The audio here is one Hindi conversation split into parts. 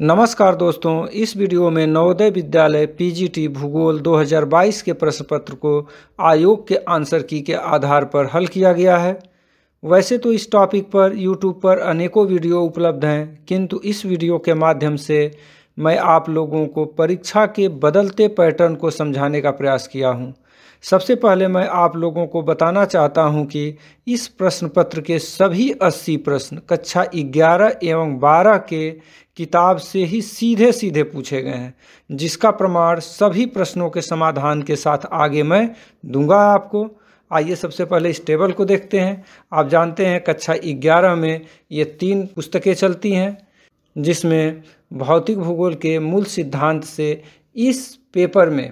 नमस्कार दोस्तों इस वीडियो में नवोदय विद्यालय पीजीटी भूगोल 2022 के प्रश्न पत्र को आयोग के आंसर की के आधार पर हल किया गया है वैसे तो इस टॉपिक पर यूट्यूब पर अनेकों वीडियो उपलब्ध हैं किंतु इस वीडियो के माध्यम से मैं आप लोगों को परीक्षा के बदलते पैटर्न को समझाने का प्रयास किया हूँ सबसे पहले मैं आप लोगों को बताना चाहता हूं कि इस प्रश्न पत्र के सभी 80 प्रश्न कक्षा 11 एवं 12 के किताब से ही सीधे सीधे पूछे गए हैं जिसका प्रमाण सभी प्रश्नों के समाधान के साथ आगे मैं दूंगा आपको आइए सबसे पहले इस टेबल को देखते हैं आप जानते हैं कक्षा 11 में ये तीन पुस्तकें चलती हैं जिसमें भौतिक भूगोल के मूल सिद्धांत से इस पेपर में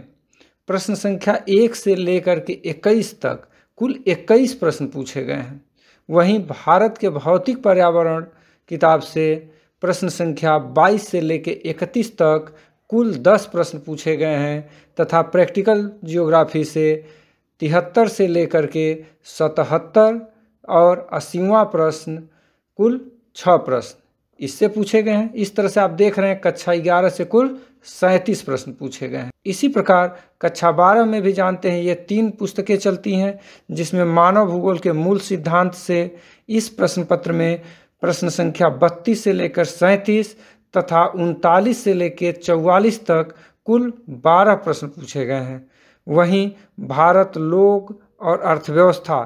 प्रश्न संख्या एक से लेकर के इक्कीस तक कुल इक्कीस प्रश्न पूछे गए हैं वहीं भारत के भौतिक पर्यावरण किताब से प्रश्न संख्या 22 से लेकर 31 तक कुल 10 प्रश्न पूछे गए हैं तथा प्रैक्टिकल जियोग्राफी से तिहत्तर से लेकर के सतहत्तर और अस्सीवा प्रश्न कुल छः प्रश्न इससे पूछे गए हैं इस तरह से आप देख रहे हैं कक्षा ग्यारह से कुल सैंतीस प्रश्न पूछे गए हैं इसी प्रकार कक्षा बारह में भी जानते हैं ये तीन पुस्तकें चलती हैं जिसमें मानव भूगोल के मूल सिद्धांत से इस प्रश्न पत्र में प्रश्न संख्या बत्तीस से लेकर सैंतीस तथा उनतालीस से लेकर चौवालीस तक कुल बारह प्रश्न पूछे गए हैं वहीं भारत लोक और अर्थव्यवस्था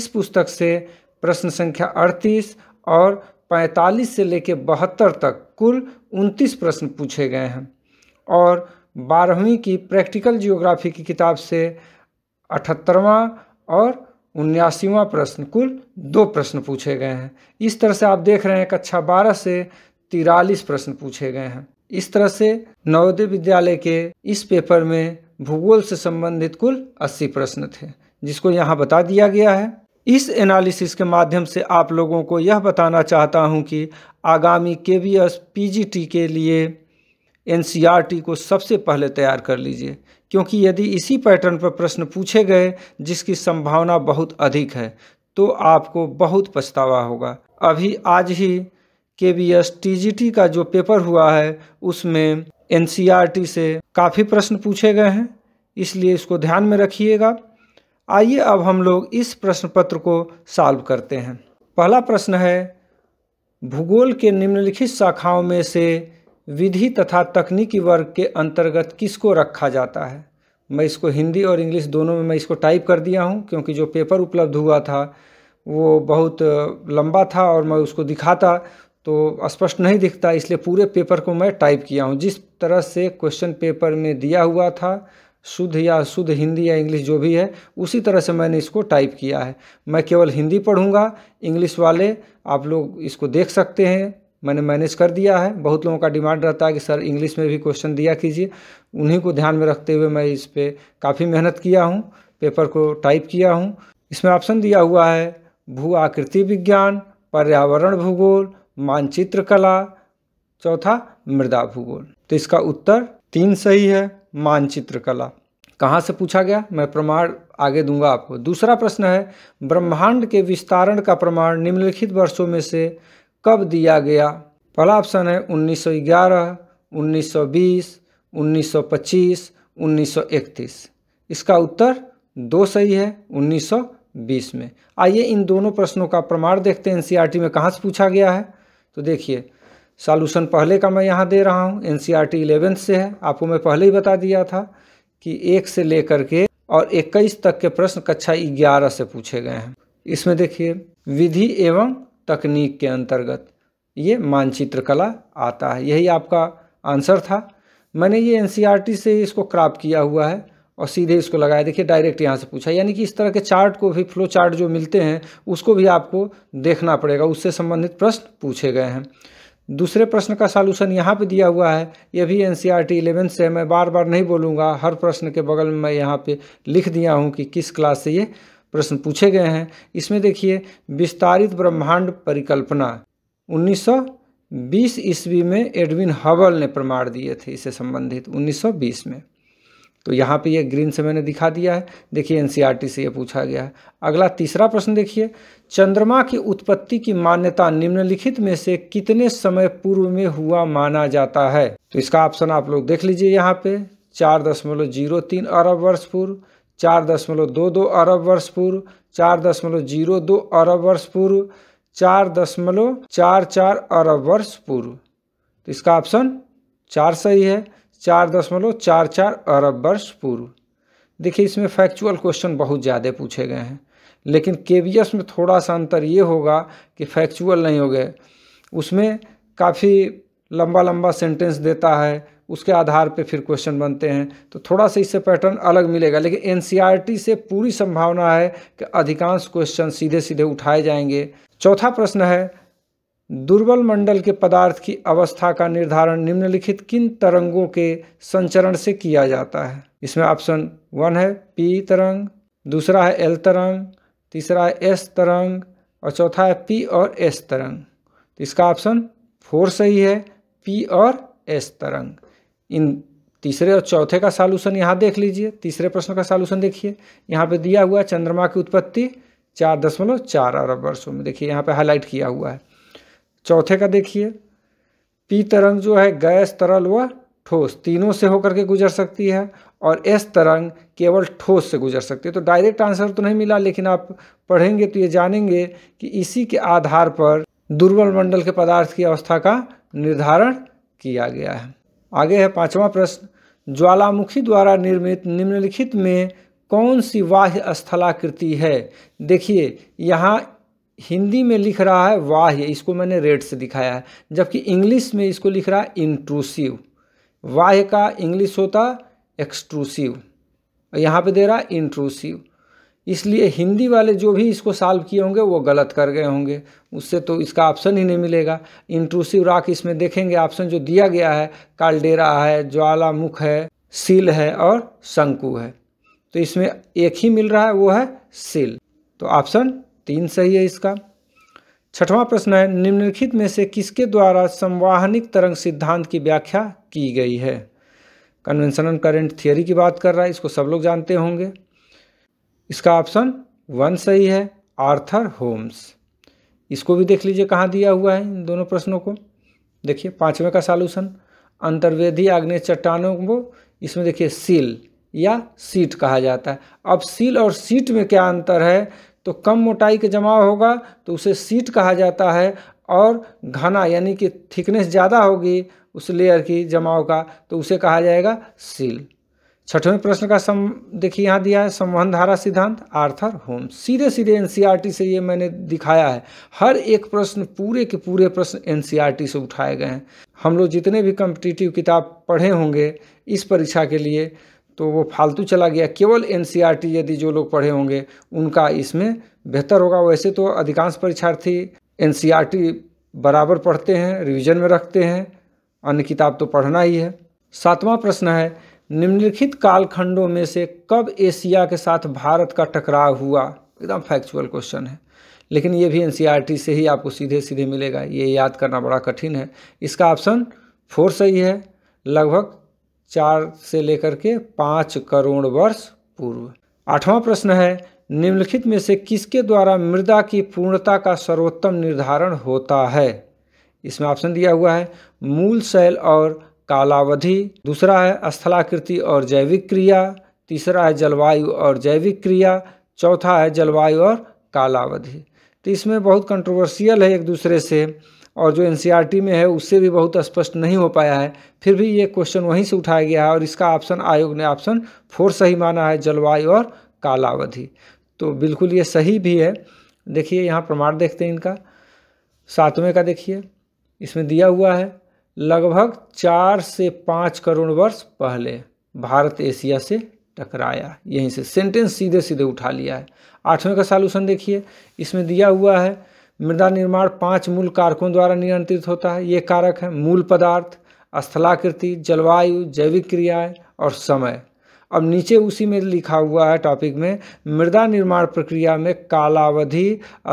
इस पुस्तक से प्रश्न संख्या अड़तीस और पैंतालीस से लेकर बहत्तर तक कुल उनतीस प्रश्न पूछे गए हैं और बारहवीं की प्रैक्टिकल जियोग्राफी की किताब से अठहत्तरवा और उन्यासीवा प्रश्न कुल दो प्रश्न पूछे गए हैं इस तरह से आप देख रहे हैं कक्षा बारह से तिरालीस प्रश्न पूछे गए हैं इस तरह से नवोदय विद्यालय के इस पेपर में भूगोल से संबंधित कुल अस्सी प्रश्न थे जिसको यहाँ बता दिया गया है इस एनालिसिस के माध्यम से आप लोगों को यह बताना चाहता हूँ कि आगामी K V S P G T के लिए एन को सबसे पहले तैयार कर लीजिए क्योंकि यदि इसी पैटर्न पर प्रश्न पूछे गए जिसकी संभावना बहुत अधिक है तो आपको बहुत पछतावा होगा अभी आज ही K B S T G T का जो पेपर हुआ है उसमें एन से काफ़ी प्रश्न पूछे गए हैं इसलिए इसको ध्यान में रखिएगा आइए अब हम लोग इस प्रश्न पत्र को सॉल्व करते हैं पहला प्रश्न है भूगोल के निम्नलिखित शाखाओं में से विधि तथा तकनीकी वर्ग के अंतर्गत किसको रखा जाता है मैं इसको हिंदी और इंग्लिश दोनों में मैं इसको टाइप कर दिया हूँ क्योंकि जो पेपर उपलब्ध हुआ था वो बहुत लंबा था और मैं उसको दिखाता तो स्पष्ट नहीं दिखता इसलिए पूरे पेपर को मैं टाइप किया हूँ जिस तरह से क्वेश्चन पेपर में दिया हुआ था शुद्ध या शुद्ध हिंदी या इंग्लिश जो भी है उसी तरह से मैंने इसको टाइप किया है मैं केवल हिंदी पढ़ूंगा इंग्लिश वाले आप लोग इसको देख सकते हैं मैंने मैनेज कर दिया है बहुत लोगों का डिमांड रहता है कि सर इंग्लिश में भी क्वेश्चन दिया कीजिए उन्हीं को ध्यान में रखते हुए मैं इस पर काफ़ी मेहनत किया हूँ पेपर को टाइप किया हूँ इसमें ऑप्शन दिया हुआ है भू आकृति विज्ञान पर्यावरण भूगोल मानचित्र कला चौथा मृदा भूगोल तो इसका उत्तर तीन सही है मानचित्र कला कहाँ से पूछा गया मैं प्रमाण आगे दूंगा आपको दूसरा प्रश्न है ब्रह्मांड के विस्तारण का प्रमाण निम्नलिखित वर्षों में से कब दिया गया पहला ऑप्शन है 1911, 1920, 1925, 1931। इसका उत्तर दो सही है 1920 में आइए इन दोनों प्रश्नों का प्रमाण देखते हैं एनसीईआरटी में कहाँ से पूछा गया है तो देखिए सॉल्यूशन पहले का मैं यहाँ दे रहा हूँ एन सी आर से है आपको मैं पहले ही बता दिया था कि एक से लेकर के और इक्कीस तक के प्रश्न कक्षा ग्यारह से पूछे गए हैं इसमें देखिए विधि एवं तकनीक के अंतर्गत ये मानचित्र कला आता है यही आपका आंसर था मैंने ये एन e से इसको क्राप किया हुआ है और सीधे इसको लगाया देखिए डायरेक्ट यहाँ से पूछा यानी कि इस तरह के चार्ट को भी फ्लो चार्ट जो मिलते हैं उसको भी आपको देखना पड़ेगा उससे संबंधित प्रश्न पूछे गए हैं दूसरे प्रश्न का सॉल्यूशन यहाँ पे दिया हुआ है यह भी N C R T eleven से मैं बार बार नहीं बोलूँगा हर प्रश्न के बगल में मैं यहाँ पे लिख दिया हूँ कि किस क्लास से ये प्रश्न पूछे गए हैं इसमें देखिए विस्तारित ब्रह्मांड परिकल्पना 1920 ईस्वी में एडविन हबल ने प्रमाण दिए थे इससे संबंधित 1920 में तो यहाँ पे ये ग्रीन से मैंने दिखा दिया है देखिए एनसीईआरटी से ये पूछा गया है अगला तीसरा प्रश्न देखिए चंद्रमा की उत्पत्ति की मान्यता निम्नलिखित में से कितने समय पूर्व में हुआ माना जाता है तो इसका ऑप्शन आप लोग देख लीजिए यहाँ पे चार दशमलव जीरो तीन अरब वर्ष पूर्व चार दशमलव दो दो अरब वर्ष पूर्व चार दशमलव जीरो दो अरब वर्ष पूर्व चार दशमलव चार चार अरब वर्ष पूर्व तो इसका ऑप्शन चार सही है चार दशमलव चार चार अरब वर्ष पूर्व देखिए इसमें फैक्चुअल क्वेश्चन बहुत ज़्यादा पूछे गए हैं लेकिन के में थोड़ा सा अंतर ये होगा कि फैक्चुअल नहीं हो गए उसमें काफ़ी लंबा लंबा सेंटेंस देता है उसके आधार पे फिर क्वेश्चन बनते हैं तो थोड़ा सा इससे पैटर्न अलग मिलेगा लेकिन एन e से पूरी संभावना है कि अधिकांश क्वेश्चन सीधे सीधे उठाए जाएंगे चौथा प्रश्न है दुर्बल मंडल के पदार्थ की अवस्था का निर्धारण निम्नलिखित किन तरंगों के संचरण से किया जाता है इसमें ऑप्शन वन है पी तरंग दूसरा है एल तरंग तीसरा है एस तरंग और चौथा है पी और एस तरंग तो इसका ऑप्शन फोर सही है पी और एस तरंग इन तीसरे और चौथे का सॉल्यूशन यहाँ देख लीजिए तीसरे प्रश्न का सॉल्यूशन देखिए यहाँ पे दिया हुआ है चंद्रमा की उत्पत्ति चार दशमलव चार अरब वर्षों में देखिए यहाँ पे हाईलाइट किया हुआ है चौथे का देखिए पी तरंग जो है गैस तरल व ठोस तीनों से होकर के गुजर सकती है और एस तरंग केवल ठोस से गुजर सकती है तो डायरेक्ट आंसर तो नहीं मिला लेकिन आप पढ़ेंगे तो ये जानेंगे कि इसी के आधार पर दुर्बल मंडल के पदार्थ की अवस्था का निर्धारण किया गया है आगे है पांचवा प्रश्न ज्वालामुखी द्वारा निर्मित निम्नलिखित में कौन सी वाह्य स्थलाकृति है देखिए यहाँ हिंदी में लिख रहा है वाह्य इसको मैंने रेड से दिखाया है जबकि इंग्लिश में इसको लिख रहा है इंट्रूसिव वाह्य का इंग्लिश होता एक्सट्रूसिव यहाँ पे दे रहा है इंट्रूसिव इसलिए हिंदी वाले जो भी इसको साल्व किए होंगे वो गलत कर गए होंगे उससे तो इसका ऑप्शन ही नहीं मिलेगा इंट्रूसिव राख इसमें देखेंगे ऑप्शन जो दिया गया है कालडेरा है ज्वालामुख है सील है और शंकु है तो इसमें एक ही मिल रहा है वो है सील तो ऑप्शन तीन सही है इसका छठवां प्रश्न है निम्नलिखित में से किसके द्वारा संवाहनिक तरंग सिद्धांत की व्याख्या की गई है कन्वेंशनल करंट थियोरी की बात कर रहा है इसको सब लोग जानते होंगे इसका ऑप्शन वन सही है आर्थर होम्स इसको भी देख लीजिए कहाँ दिया हुआ है इन दोनों प्रश्नों को देखिए पाँचवें का सॉल्यूशन अंतर्वेदी आग्नेय चट्टानों को इसमें देखिए सील या सीट कहा जाता है अब सील और सीट में क्या अंतर है तो कम मोटाई के जमाव होगा तो उसे सीट कहा जाता है और घना यानी कि थिकनेस ज़्यादा होगी उस लेयर की जमाव का तो उसे कहा जाएगा सील छठवें प्रश्न का सम देखिए यहाँ दिया है संवहन धारा सिद्धांत आर्थर होम सीधे सीधे एनसीईआरटी e से ये मैंने दिखाया है हर एक प्रश्न पूरे के पूरे प्रश्न एनसीईआरटी e से उठाए गए हैं हम लोग जितने भी कम्पिटिटिव किताब पढ़े होंगे इस परीक्षा के लिए तो वो फालतू चला गया केवल एन e यदि जो लोग पढ़े होंगे उनका इसमें बेहतर होगा वैसे तो अधिकांश परीक्षार्थी एन बराबर पढ़ते हैं रिविजन में रखते हैं अन्य किताब तो पढ़ना ही है सातवां प्रश्न है निम्नलिखित कालखंडों में से कब एशिया के साथ भारत का टकराव हुआ एकदम फैक्चुअल क्वेश्चन है लेकिन ये भी एन e से ही आपको सीधे सीधे मिलेगा ये याद करना बड़ा कठिन है इसका ऑप्शन फोर सही है लगभग चार से लेकर के पाँच करोड़ वर्ष पूर्व आठवां प्रश्न है निम्नलिखित में से किसके द्वारा मृदा की पूर्णता का सर्वोत्तम निर्धारण होता है इसमें ऑप्शन दिया हुआ है मूल शैल और कालावधि दूसरा है स्थलाकृति और जैविक क्रिया तीसरा है जलवायु और जैविक क्रिया चौथा है जलवायु और कालावधि तो इसमें बहुत कंट्रोवर्शियल है एक दूसरे से और जो एन e में है उससे भी बहुत स्पष्ट नहीं हो पाया है फिर भी ये क्वेश्चन वहीं से उठाया गया है और इसका ऑप्शन आयोग ने ऑप्शन फोर सही माना है जलवायु और कालावधि तो बिल्कुल ये सही भी है देखिए यहाँ प्रमाण देखते हैं इनका सातवें का देखिए इसमें दिया हुआ है लगभग चार से पाँच करोड़ वर्ष पहले भारत एशिया से टकराया यहीं से सेंटेंस सीधे सीधे उठा लिया है आठवें का सॉल्यूशन देखिए इसमें दिया हुआ है मृदा निर्माण पांच मूल कारकों द्वारा नियंत्रित होता है ये कारक है मूल पदार्थ स्थलाकृति जलवायु जैविक क्रियाएं और समय अब नीचे उसी में लिखा हुआ है टॉपिक में मृदा निर्माण प्रक्रिया में कालावधि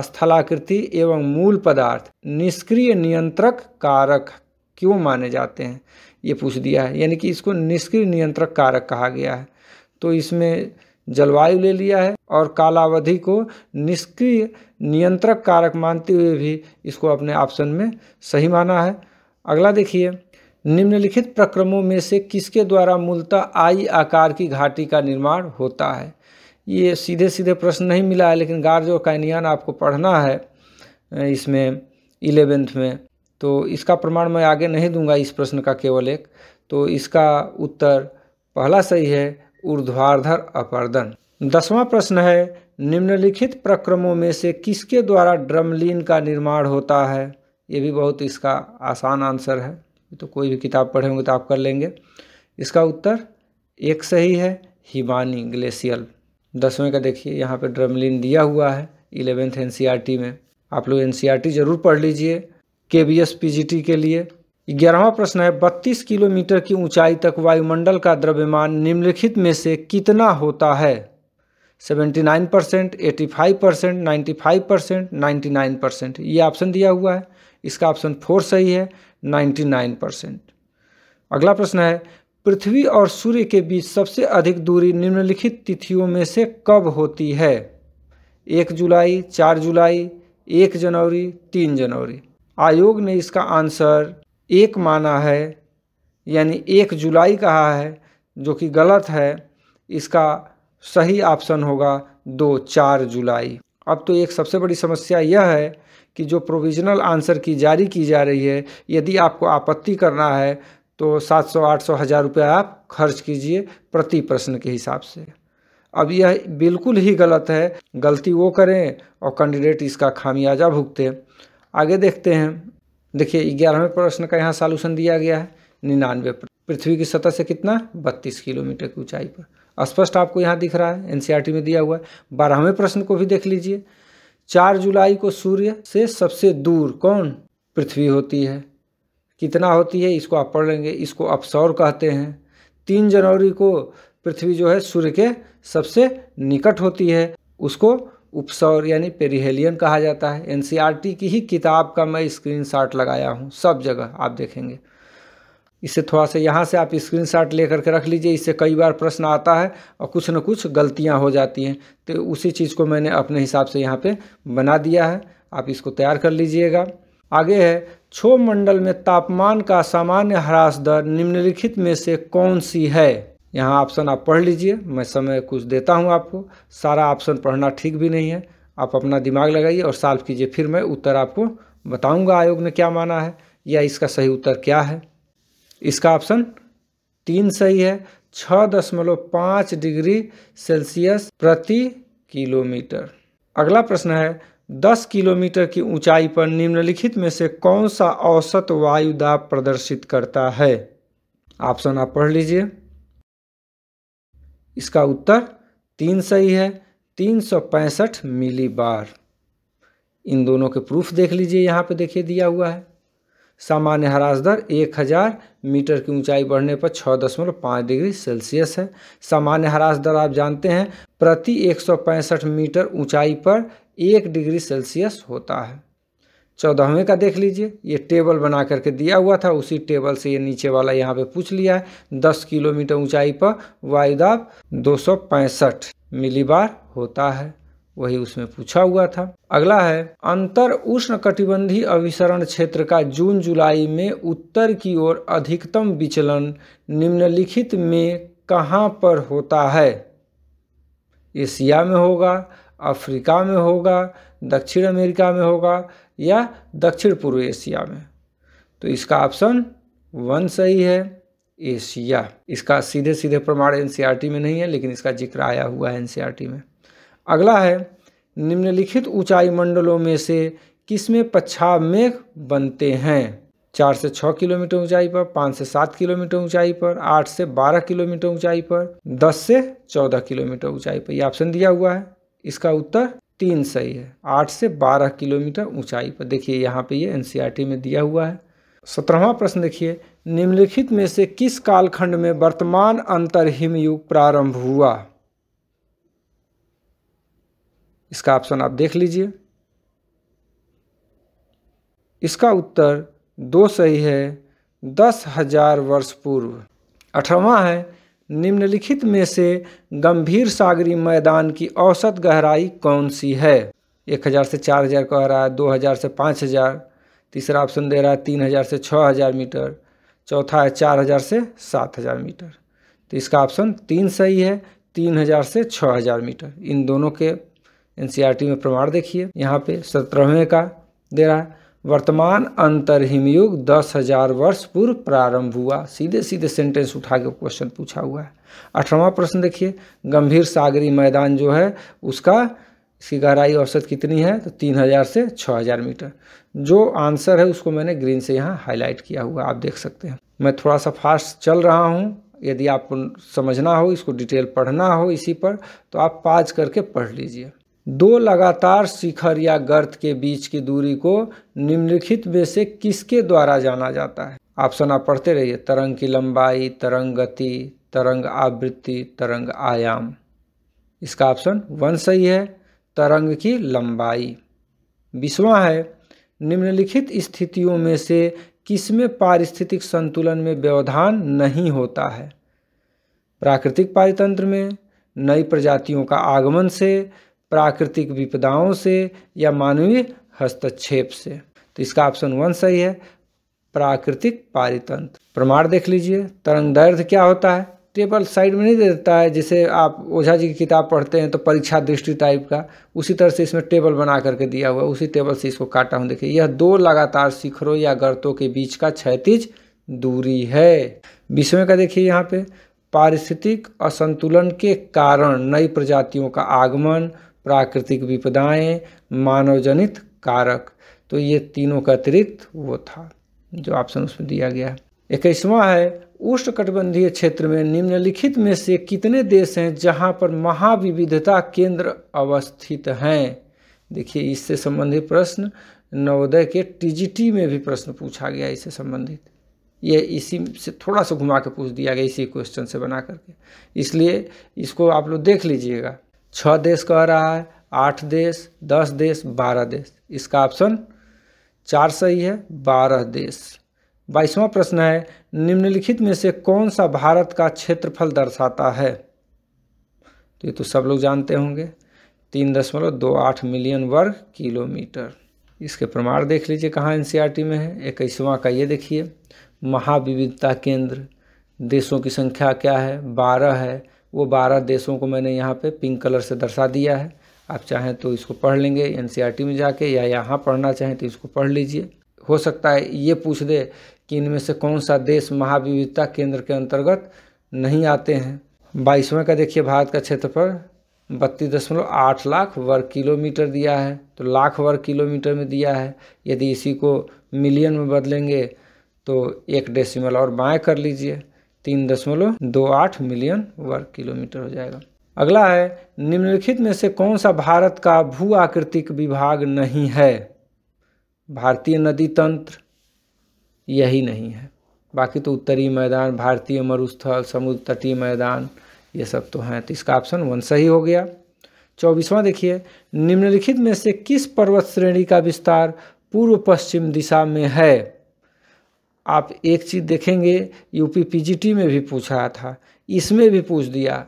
स्थलाकृति एवं मूल पदार्थ निष्क्रिय नियंत्रक कारक क्यों माने जाते हैं ये पूछ दिया है यानी कि इसको निष्क्रिय नियंत्रक कारक कहा गया है तो इसमें जलवायु ले लिया है और कालावधि को निष्क्रिय नियंत्रक कारक मानते हुए भी इसको अपने ऑप्शन में सही माना है अगला देखिए निम्नलिखित प्रक्रमों में से किसके द्वारा मूलतः आई आकार की घाटी का निर्माण होता है ये सीधे सीधे प्रश्न नहीं मिला है लेकिन गार्ज और काइनियान आपको पढ़ना है इसमें इलेवेंथ में तो इसका प्रमाण मैं आगे नहीं दूंगा इस प्रश्न का केवल एक तो इसका उत्तर पहला सही है ऊर्ध्वाधर अपर्दन दसवां प्रश्न है निम्नलिखित प्रक्रमों में से किसके द्वारा ड्रमलिन का निर्माण होता है ये भी बहुत इसका आसान आंसर है तो कोई भी किताब पढ़े तो आप कर लेंगे इसका उत्तर एक सही है हिमानी ग्लेशियल दसवें का देखिए यहाँ पे ड्रमलिन दिया हुआ है इलेवेंथ एन में आप लोग एन ज़रूर पढ़ लीजिए K B S P G T के लिए ग्यारहवा प्रश्न है बत्तीस किलोमीटर की ऊंचाई तक वायुमंडल का द्रव्यमान निम्नलिखित में से कितना होता है seventy nine percent eighty five percent ninety five percent ninety nine percent ये ऑप्शन दिया हुआ है इसका ऑप्शन फोर सही है नाइन्टी नाइन परसेंट अगला प्रश्न है पृथ्वी और सूर्य के बीच सबसे अधिक दूरी निम्नलिखित तिथियों में से कब होती है एक जुलाई चार जुलाई एक जनवरी तीन जनवरी आयोग ने इसका आंसर एक माना है यानी एक जुलाई कहा है जो कि गलत है इसका सही ऑप्शन होगा दो चार जुलाई अब तो एक सबसे बड़ी समस्या यह है कि जो प्रोविजनल आंसर की जारी की जा रही है यदि आपको आपत्ति करना है तो सात सौ आठ सौ हज़ार रुपया आप खर्च कीजिए प्रति प्रश्न के हिसाब से अब यह बिल्कुल ही गलत है गलती वो करें और कैंडिडेट इसका खामियाजा भुगते आगे देखते हैं देखिए ग्यारहवें प्रश्न का यहाँ सॉल्यूशन दिया गया है निन्यानवे पृथ्वी की सतह से कितना बत्तीस किलोमीटर की ऊंचाई पर स्पष्ट आपको यहाँ दिख रहा है एनसीईआरटी e में दिया हुआ है बारहवें प्रश्न को भी देख लीजिए चार जुलाई को सूर्य से सबसे दूर कौन पृथ्वी होती है कितना होती है इसको आप पढ़ लेंगे इसको अपसौर कहते हैं तीन जनवरी को पृथ्वी जो है सूर्य के सबसे निकट होती है उसको उपसौर यानी पेरिहेलियन कहा जाता है एनसीईआरटी e की ही किताब का मैं स्क्रीनशॉट लगाया हूँ सब जगह आप देखेंगे इसे थोड़ा सा यहाँ से आप स्क्रीनशॉट लेकर के रख लीजिए इससे कई बार प्रश्न आता है और कुछ न कुछ गलतियाँ हो जाती हैं तो उसी चीज़ को मैंने अपने हिसाब से यहाँ पे बना दिया है आप इसको तैयार कर लीजिएगा आगे है छो मंडल में तापमान का सामान्य ह्रास दर निम्नलिखित में से कौन सी है यहाँ ऑप्शन आप पढ़ लीजिए मैं समय कुछ देता हूँ आपको सारा ऑप्शन पढ़ना ठीक भी नहीं है आप अपना दिमाग लगाइए और साल्व कीजिए फिर मैं उत्तर आपको बताऊँगा आयोग ने क्या माना है या इसका सही उत्तर क्या है इसका ऑप्शन तीन सही है छः दशमलव पाँच डिग्री सेल्सियस प्रति किलोमीटर अगला प्रश्न है दस किलोमीटर की ऊंचाई पर निम्नलिखित में से कौन सा औसत वायुदाब प्रदर्शित करता है ऑप्शन आप पढ़ लीजिए इसका उत्तर तीन सही है तीन सौ पैंसठ मिली बार इन दोनों के प्रूफ देख लीजिए यहाँ पे देखिए दिया हुआ है सामान्य ह्रास दर एक हज़ार मीटर की ऊंचाई बढ़ने पर छः दशमलव पाँच डिग्री सेल्सियस है सामान्य हराज दर आप जानते हैं प्रति एक सौ पैंसठ मीटर ऊंचाई पर एक डिग्री सेल्सियस होता है चौदहवें का देख लीजिए ये टेबल बना करके दिया हुआ था उसी टेबल से ये नीचे वाला यहाँ पे पूछ लिया है दस किलोमीटर ऊंचाई पर वायुदाब दो मिलीबार होता है वही उसमें पूछा हुआ था अगला है अंतर उष्ण कटिबंधी अभिसरण क्षेत्र का जून जुलाई में उत्तर की ओर अधिकतम विचलन निम्नलिखित में कहाँ पर होता है एशिया में होगा अफ्रीका में होगा दक्षिण अमेरिका में होगा या दक्षिण पूर्व एशिया में तो इसका ऑप्शन वन सही है एशिया इसका सीधे सीधे प्रमाण एनसीईआरटी में नहीं है लेकिन इसका जिक्र आया हुआ है एनसीईआरटी में अगला है निम्नलिखित ऊंचाई मंडलों में से किसमें पच्छा मेघ बनते हैं चार से छः किलोमीटर ऊंचाई पर पाँच से सात किलोमीटर ऊंचाई पर आठ से बारह किलोमीटर ऊंचाई पर दस से चौदह किलोमीटर ऊंचाई पर यह ऑप्शन दिया हुआ है इसका उत्तर तीन सही है आठ से बारह किलोमीटर ऊंचाई पर देखिए यहाँ पे ये एनसीईआरटी e में दिया हुआ है सत्रहवा प्रश्न देखिए निम्नलिखित में से किस कालखंड में वर्तमान अंतर हिमयुग प्रारंभ हुआ इसका ऑप्शन आप देख लीजिए इसका उत्तर दो सही है दस हजार वर्ष पूर्व अठारवा है निम्नलिखित में से गंभीर सागरी मैदान की औसत गहराई कौन सी है एक हज़ार से चार हज़ार कह रहा है दो हज़ार से पाँच हज़ार तीसरा ऑप्शन दे रहा है तीन हज़ार से छः हज़ार मीटर चौथा है चार हज़ार से सात हज़ार मीटर तो इसका ऑप्शन तीन सही है तीन हज़ार से छः हज़ार मीटर इन दोनों के एन e में प्रमाण देखिए यहाँ पे सत्रहवें का दे रहा है वर्तमान अंतरहिम युग दस हजार वर्ष पूर्व प्रारंभ हुआ सीधे सीधे सेंटेंस उठा के क्वेश्चन पूछा हुआ है अठारवा प्रश्न देखिए गंभीर सागरी मैदान जो है उसका इसकी गहराई औसत कितनी है तो तीन हज़ार से छः हज़ार मीटर जो आंसर है उसको मैंने ग्रीन से यहाँ हाईलाइट किया हुआ आप देख सकते हैं मैं थोड़ा सा फास्ट चल रहा हूँ यदि आपको समझना हो इसको डिटेल पढ़ना हो इसी पर तो आप पाज करके पढ़ लीजिए दो लगातार शिखर या गर्त के बीच की दूरी को निम्नलिखित में से किसके द्वारा जाना जाता है ऑप्शन आप पढ़ते रहिए तरंग की लंबाई तरंग गति तरंग आवृत्ति तरंग आयाम इसका ऑप्शन वन सही है तरंग की लंबाई बीसवा है निम्नलिखित स्थितियों में से किसमें पारिस्थितिक संतुलन में व्यवधान नहीं होता है प्राकृतिक पारितंत्र में नई प्रजातियों का आगमन से प्राकृतिक विपदाओं से या मानवीय हस्तक्षेप से तो इसका ऑप्शन वन सही है प्राकृतिक पारितंत्र प्रमाण देख लीजिए तरंग दर्द क्या होता है टेबल साइड में नहीं देता है जैसे आप ओझा जी की किताब पढ़ते हैं तो परीक्षा दृष्टि टाइप का उसी तरह से इसमें टेबल बना करके दिया हुआ है उसी टेबल से इसको काटा हूँ देखिए यह दो लगातार शिखरों या गर्तों के बीच का क्षतिज दूरी है बीसवें का देखिए यहाँ पे पारिस्थितिक असंतुलन के कारण नई प्रजातियों का आगमन प्राकृतिक विपदाएं मानवजनित कारक तो ये तीनों का अतिरिक्त वो था जो ऑप्शन उसमें दिया गया है इक्कीसवां है उष्णकटिबंधीय क्षेत्र में निम्नलिखित में से कितने देश हैं जहां पर महाविविधता केंद्र अवस्थित हैं देखिए इससे संबंधित प्रश्न नवोदय के टीजीटी में भी प्रश्न पूछा गया इससे संबंधित ये इसी से थोड़ा सा घुमा के पूछ दिया गया इसी क्वेश्चन से बना करके इसलिए इसको आप लोग देख लीजिएगा छः देश कह रहा है आठ देश दस देश बारह देश इसका ऑप्शन चार सही है बारह देश बाईसवां प्रश्न है निम्नलिखित में से कौन सा भारत का क्षेत्रफल दर्शाता है तो ये तो सब लोग जानते होंगे तीन दशमलव दो आठ मिलियन वर्ग किलोमीटर इसके प्रमाण देख लीजिए कहाँ एनसीईआरटी e में है इक्कीसवां का ये देखिए महाविविधता केंद्र देशों की संख्या क्या है बारह है वो बारह देशों को मैंने यहाँ पे पिंक कलर से दर्शा दिया है आप चाहें तो इसको पढ़ लेंगे एन e में जाके या यहाँ पढ़ना चाहें तो इसको पढ़ लीजिए हो सकता है ये पूछ दे कि इनमें से कौन सा देश महाविविधता केंद्र के अंतर्गत नहीं आते हैं बाईसवें का देखिए भारत का क्षेत्रफल बत्तीस दशमलव आठ लाख वर्ग किलोमीटर दिया है तो लाख वर्ग किलोमीटर में दिया है यदि इसी को मिलियन में बदलेंगे तो एक डेसिमल और बाएँ कर लीजिए तीन दशमलव दो आठ मिलियन वर्ग किलोमीटर हो जाएगा अगला है निम्नलिखित में से कौन सा भारत का भू आकृतिक विभाग नहीं है भारतीय नदी तंत्र यही नहीं है बाकी तो उत्तरी मैदान भारतीय मरुस्थल समुद्र तटीय मैदान ये सब तो हैं तो इसका ऑप्शन वन सही हो गया चौबीसवां देखिए निम्नलिखित में से किस पर्वत श्रेणी का विस्तार पूर्व पश्चिम दिशा में है आप एक चीज़ देखेंगे यूपी पीजीटी में भी पूछा था इसमें भी पूछ दिया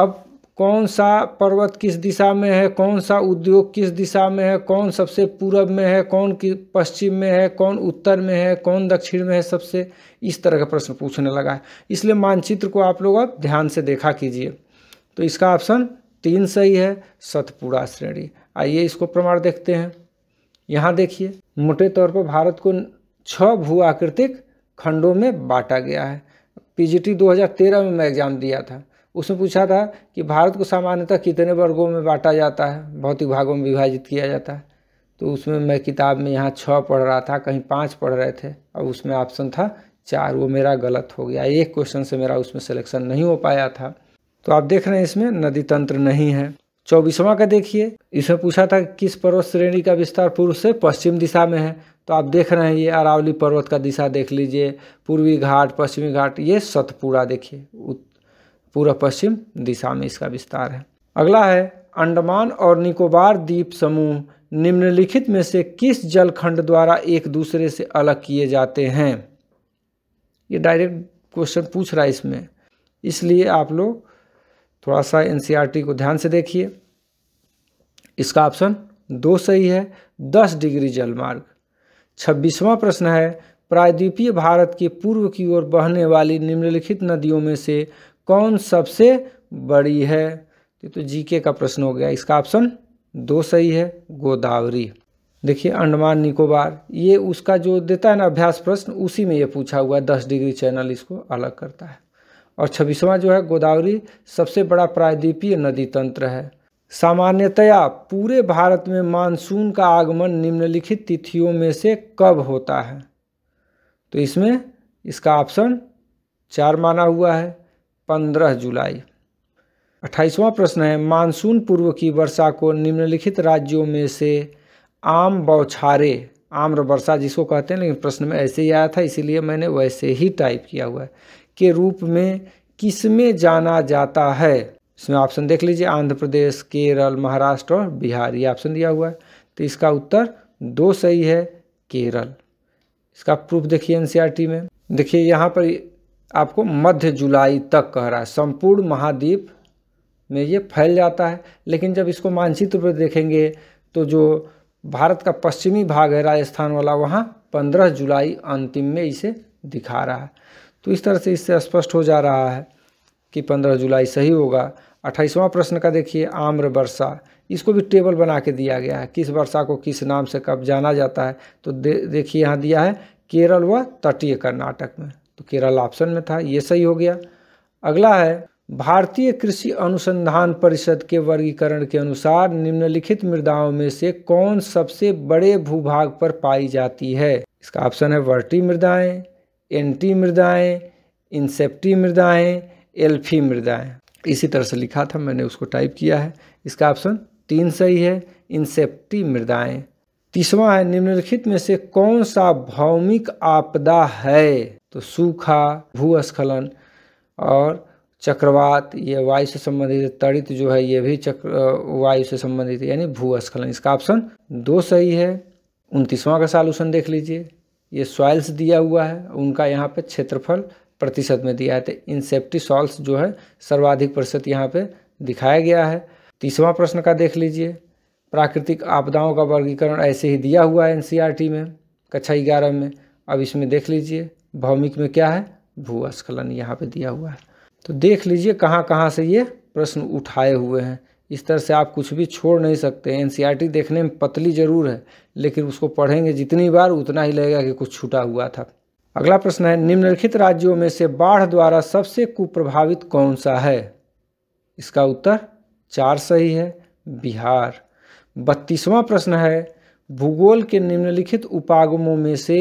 अब कौन सा पर्वत किस दिशा में है कौन सा उद्योग किस दिशा में है कौन सबसे पूरब में है कौन कि पश्चिम में है कौन उत्तर में है कौन दक्षिण में है सबसे इस तरह का प्रश्न पूछने लगा है इसलिए मानचित्र को आप लोग अब ध्यान से देखा कीजिए तो इसका ऑप्शन तीन सही है सतपुड़ा श्रेणी आइए इसको प्रमाण देखते हैं यहाँ देखिए मोटे तौर पर भारत को छः भू आकृतिक खंडों में बांटा गया है पीजीटी 2013 में मैं एग्ज़ाम दिया था उसमें पूछा था कि भारत को सामान्यतः कितने वर्गों में बांटा जाता है भौतिक भागों में विभाजित किया जाता है तो उसमें मैं किताब में यहाँ छः पढ़ रहा था कहीं पाँच पढ़ रहे थे और उसमें ऑप्शन था चार वो मेरा गलत हो गया एक क्वेश्चन से मेरा उसमें सिलेक्शन नहीं हो पाया था तो आप देख रहे हैं इसमें नदी तंत्र नहीं है चौबीसवां का देखिए इसमें पूछा था किस पर्वत श्रेणी का विस्तार पूर्व से पश्चिम दिशा में है तो आप देख रहे हैं ये अरावली पर्वत का दिशा देख लीजिए पूर्वी घाट पश्चिमी घाट ये सतपुरा देखिए पूरा पश्चिम दिशा में इसका विस्तार है अगला है अंडमान और निकोबार द्वीप समूह निम्नलिखित में से किस जलखंड द्वारा एक दूसरे से अलग किए जाते हैं ये डायरेक्ट क्वेश्चन पूछ रहा है इसमें इसलिए आप लोग थोड़ा सा एनसीईआरटी को ध्यान से देखिए इसका ऑप्शन दो सही है दस डिग्री जलमार्ग छब्बीसवां प्रश्न है प्रायद्वीपीय भारत के पूर्व की ओर बहने वाली निम्नलिखित नदियों में से कौन सबसे बड़ी है ये तो जीके का प्रश्न हो गया इसका ऑप्शन दो सही है गोदावरी देखिए अंडमान निकोबार ये उसका जो देता है ना अभ्यास प्रश्न उसी में ये पूछा हुआ है दस डिग्री चैनल इसको अलग करता है और छब्बीसवां जो है गोदावरी सबसे बड़ा प्रायद्वीपीय नदी तंत्र है सामान्यतया पूरे भारत में मानसून का आगमन निम्नलिखित तिथियों में से कब होता है तो इसमें इसका ऑप्शन चार माना हुआ है पंद्रह जुलाई अट्ठाईसवां प्रश्न है मानसून पूर्व की वर्षा को निम्नलिखित राज्यों में से आम बौछारे आम्र वर्षा जिसको कहते हैं लेकिन प्रश्न में ऐसे ही आया था इसीलिए मैंने वैसे ही टाइप किया हुआ है के रूप में किस में जाना जाता है इसमें ऑप्शन देख लीजिए आंध्र प्रदेश केरल महाराष्ट्र और बिहार ये ऑप्शन दिया हुआ है तो इसका उत्तर दो सही है केरल इसका प्रूफ देखिए एनसीईआरटी e में देखिए यहाँ पर आपको मध्य जुलाई तक कह रहा है संपूर्ण महाद्वीप में ये फैल जाता है लेकिन जब इसको मानचित्र पर देखेंगे तो जो भारत का पश्चिमी भाग है राजस्थान वाला वहाँ पंद्रह जुलाई अंतिम में इसे दिखा रहा है तो इस तरह से इससे स्पष्ट हो जा रहा है कि 15 जुलाई सही होगा अट्ठाईसवां प्रश्न का देखिए आम्र वर्षा इसको भी टेबल बना के दिया गया है किस वर्षा को किस नाम से कब जाना जाता है तो दे, देखिए यहाँ दिया है केरल व तटीय कर्नाटक में तो केरल ऑप्शन में था ये सही हो गया अगला है भारतीय कृषि अनुसंधान परिषद के वर्गीकरण के अनुसार निम्नलिखित मृदाओं में से कौन सबसे बड़े भूभाग पर पाई जाती है इसका ऑप्शन है वर्टी मृदाएं एंटी मृदाएं इंसेप्टी मृदाएं एल्फी मृदाएँ इसी तरह से लिखा था मैंने उसको टाइप किया है इसका ऑप्शन तीन सही है इंसेप्टी मृदाएँ तीसवा है निम्नलिखित में से कौन सा भौमिक आपदा है तो सूखा भूस्खलन और चक्रवात ये वायु से संबंधित तड़ित जो है ये भी चक्र वायु से संबंधित यानी भूस्खलन इसका ऑप्शन दो सही है उनतीसवां का सॉल्यूशन देख लीजिए ये सॉइल्स दिया हुआ है उनका यहाँ पे क्षेत्रफल प्रतिशत में दिया है तो इंसेप्टिसॉल्स जो है सर्वाधिक प्रतिशत यहाँ पे दिखाया गया है तीसवा प्रश्न का देख लीजिए प्राकृतिक आपदाओं का वर्गीकरण ऐसे ही दिया हुआ है एनसीईआरटी में कक्षा ग्यारह में अब इसमें देख लीजिए भौमिक में क्या है भूस्खलन यहाँ पे दिया हुआ है तो देख लीजिए कहाँ कहाँ से ये प्रश्न उठाए हुए हैं इस तरह से आप कुछ भी छोड़ नहीं सकते एन देखने में पतली ज़रूर है लेकिन उसको पढ़ेंगे जितनी बार उतना ही लगेगा कि कुछ छूटा हुआ था अगला प्रश्न है निम्नलिखित राज्यों में से बाढ़ द्वारा सबसे कुप्रभावित कौन सा है इसका उत्तर चार सही है बिहार बत्तीसवां प्रश्न है भूगोल के निम्नलिखित उपागमों में से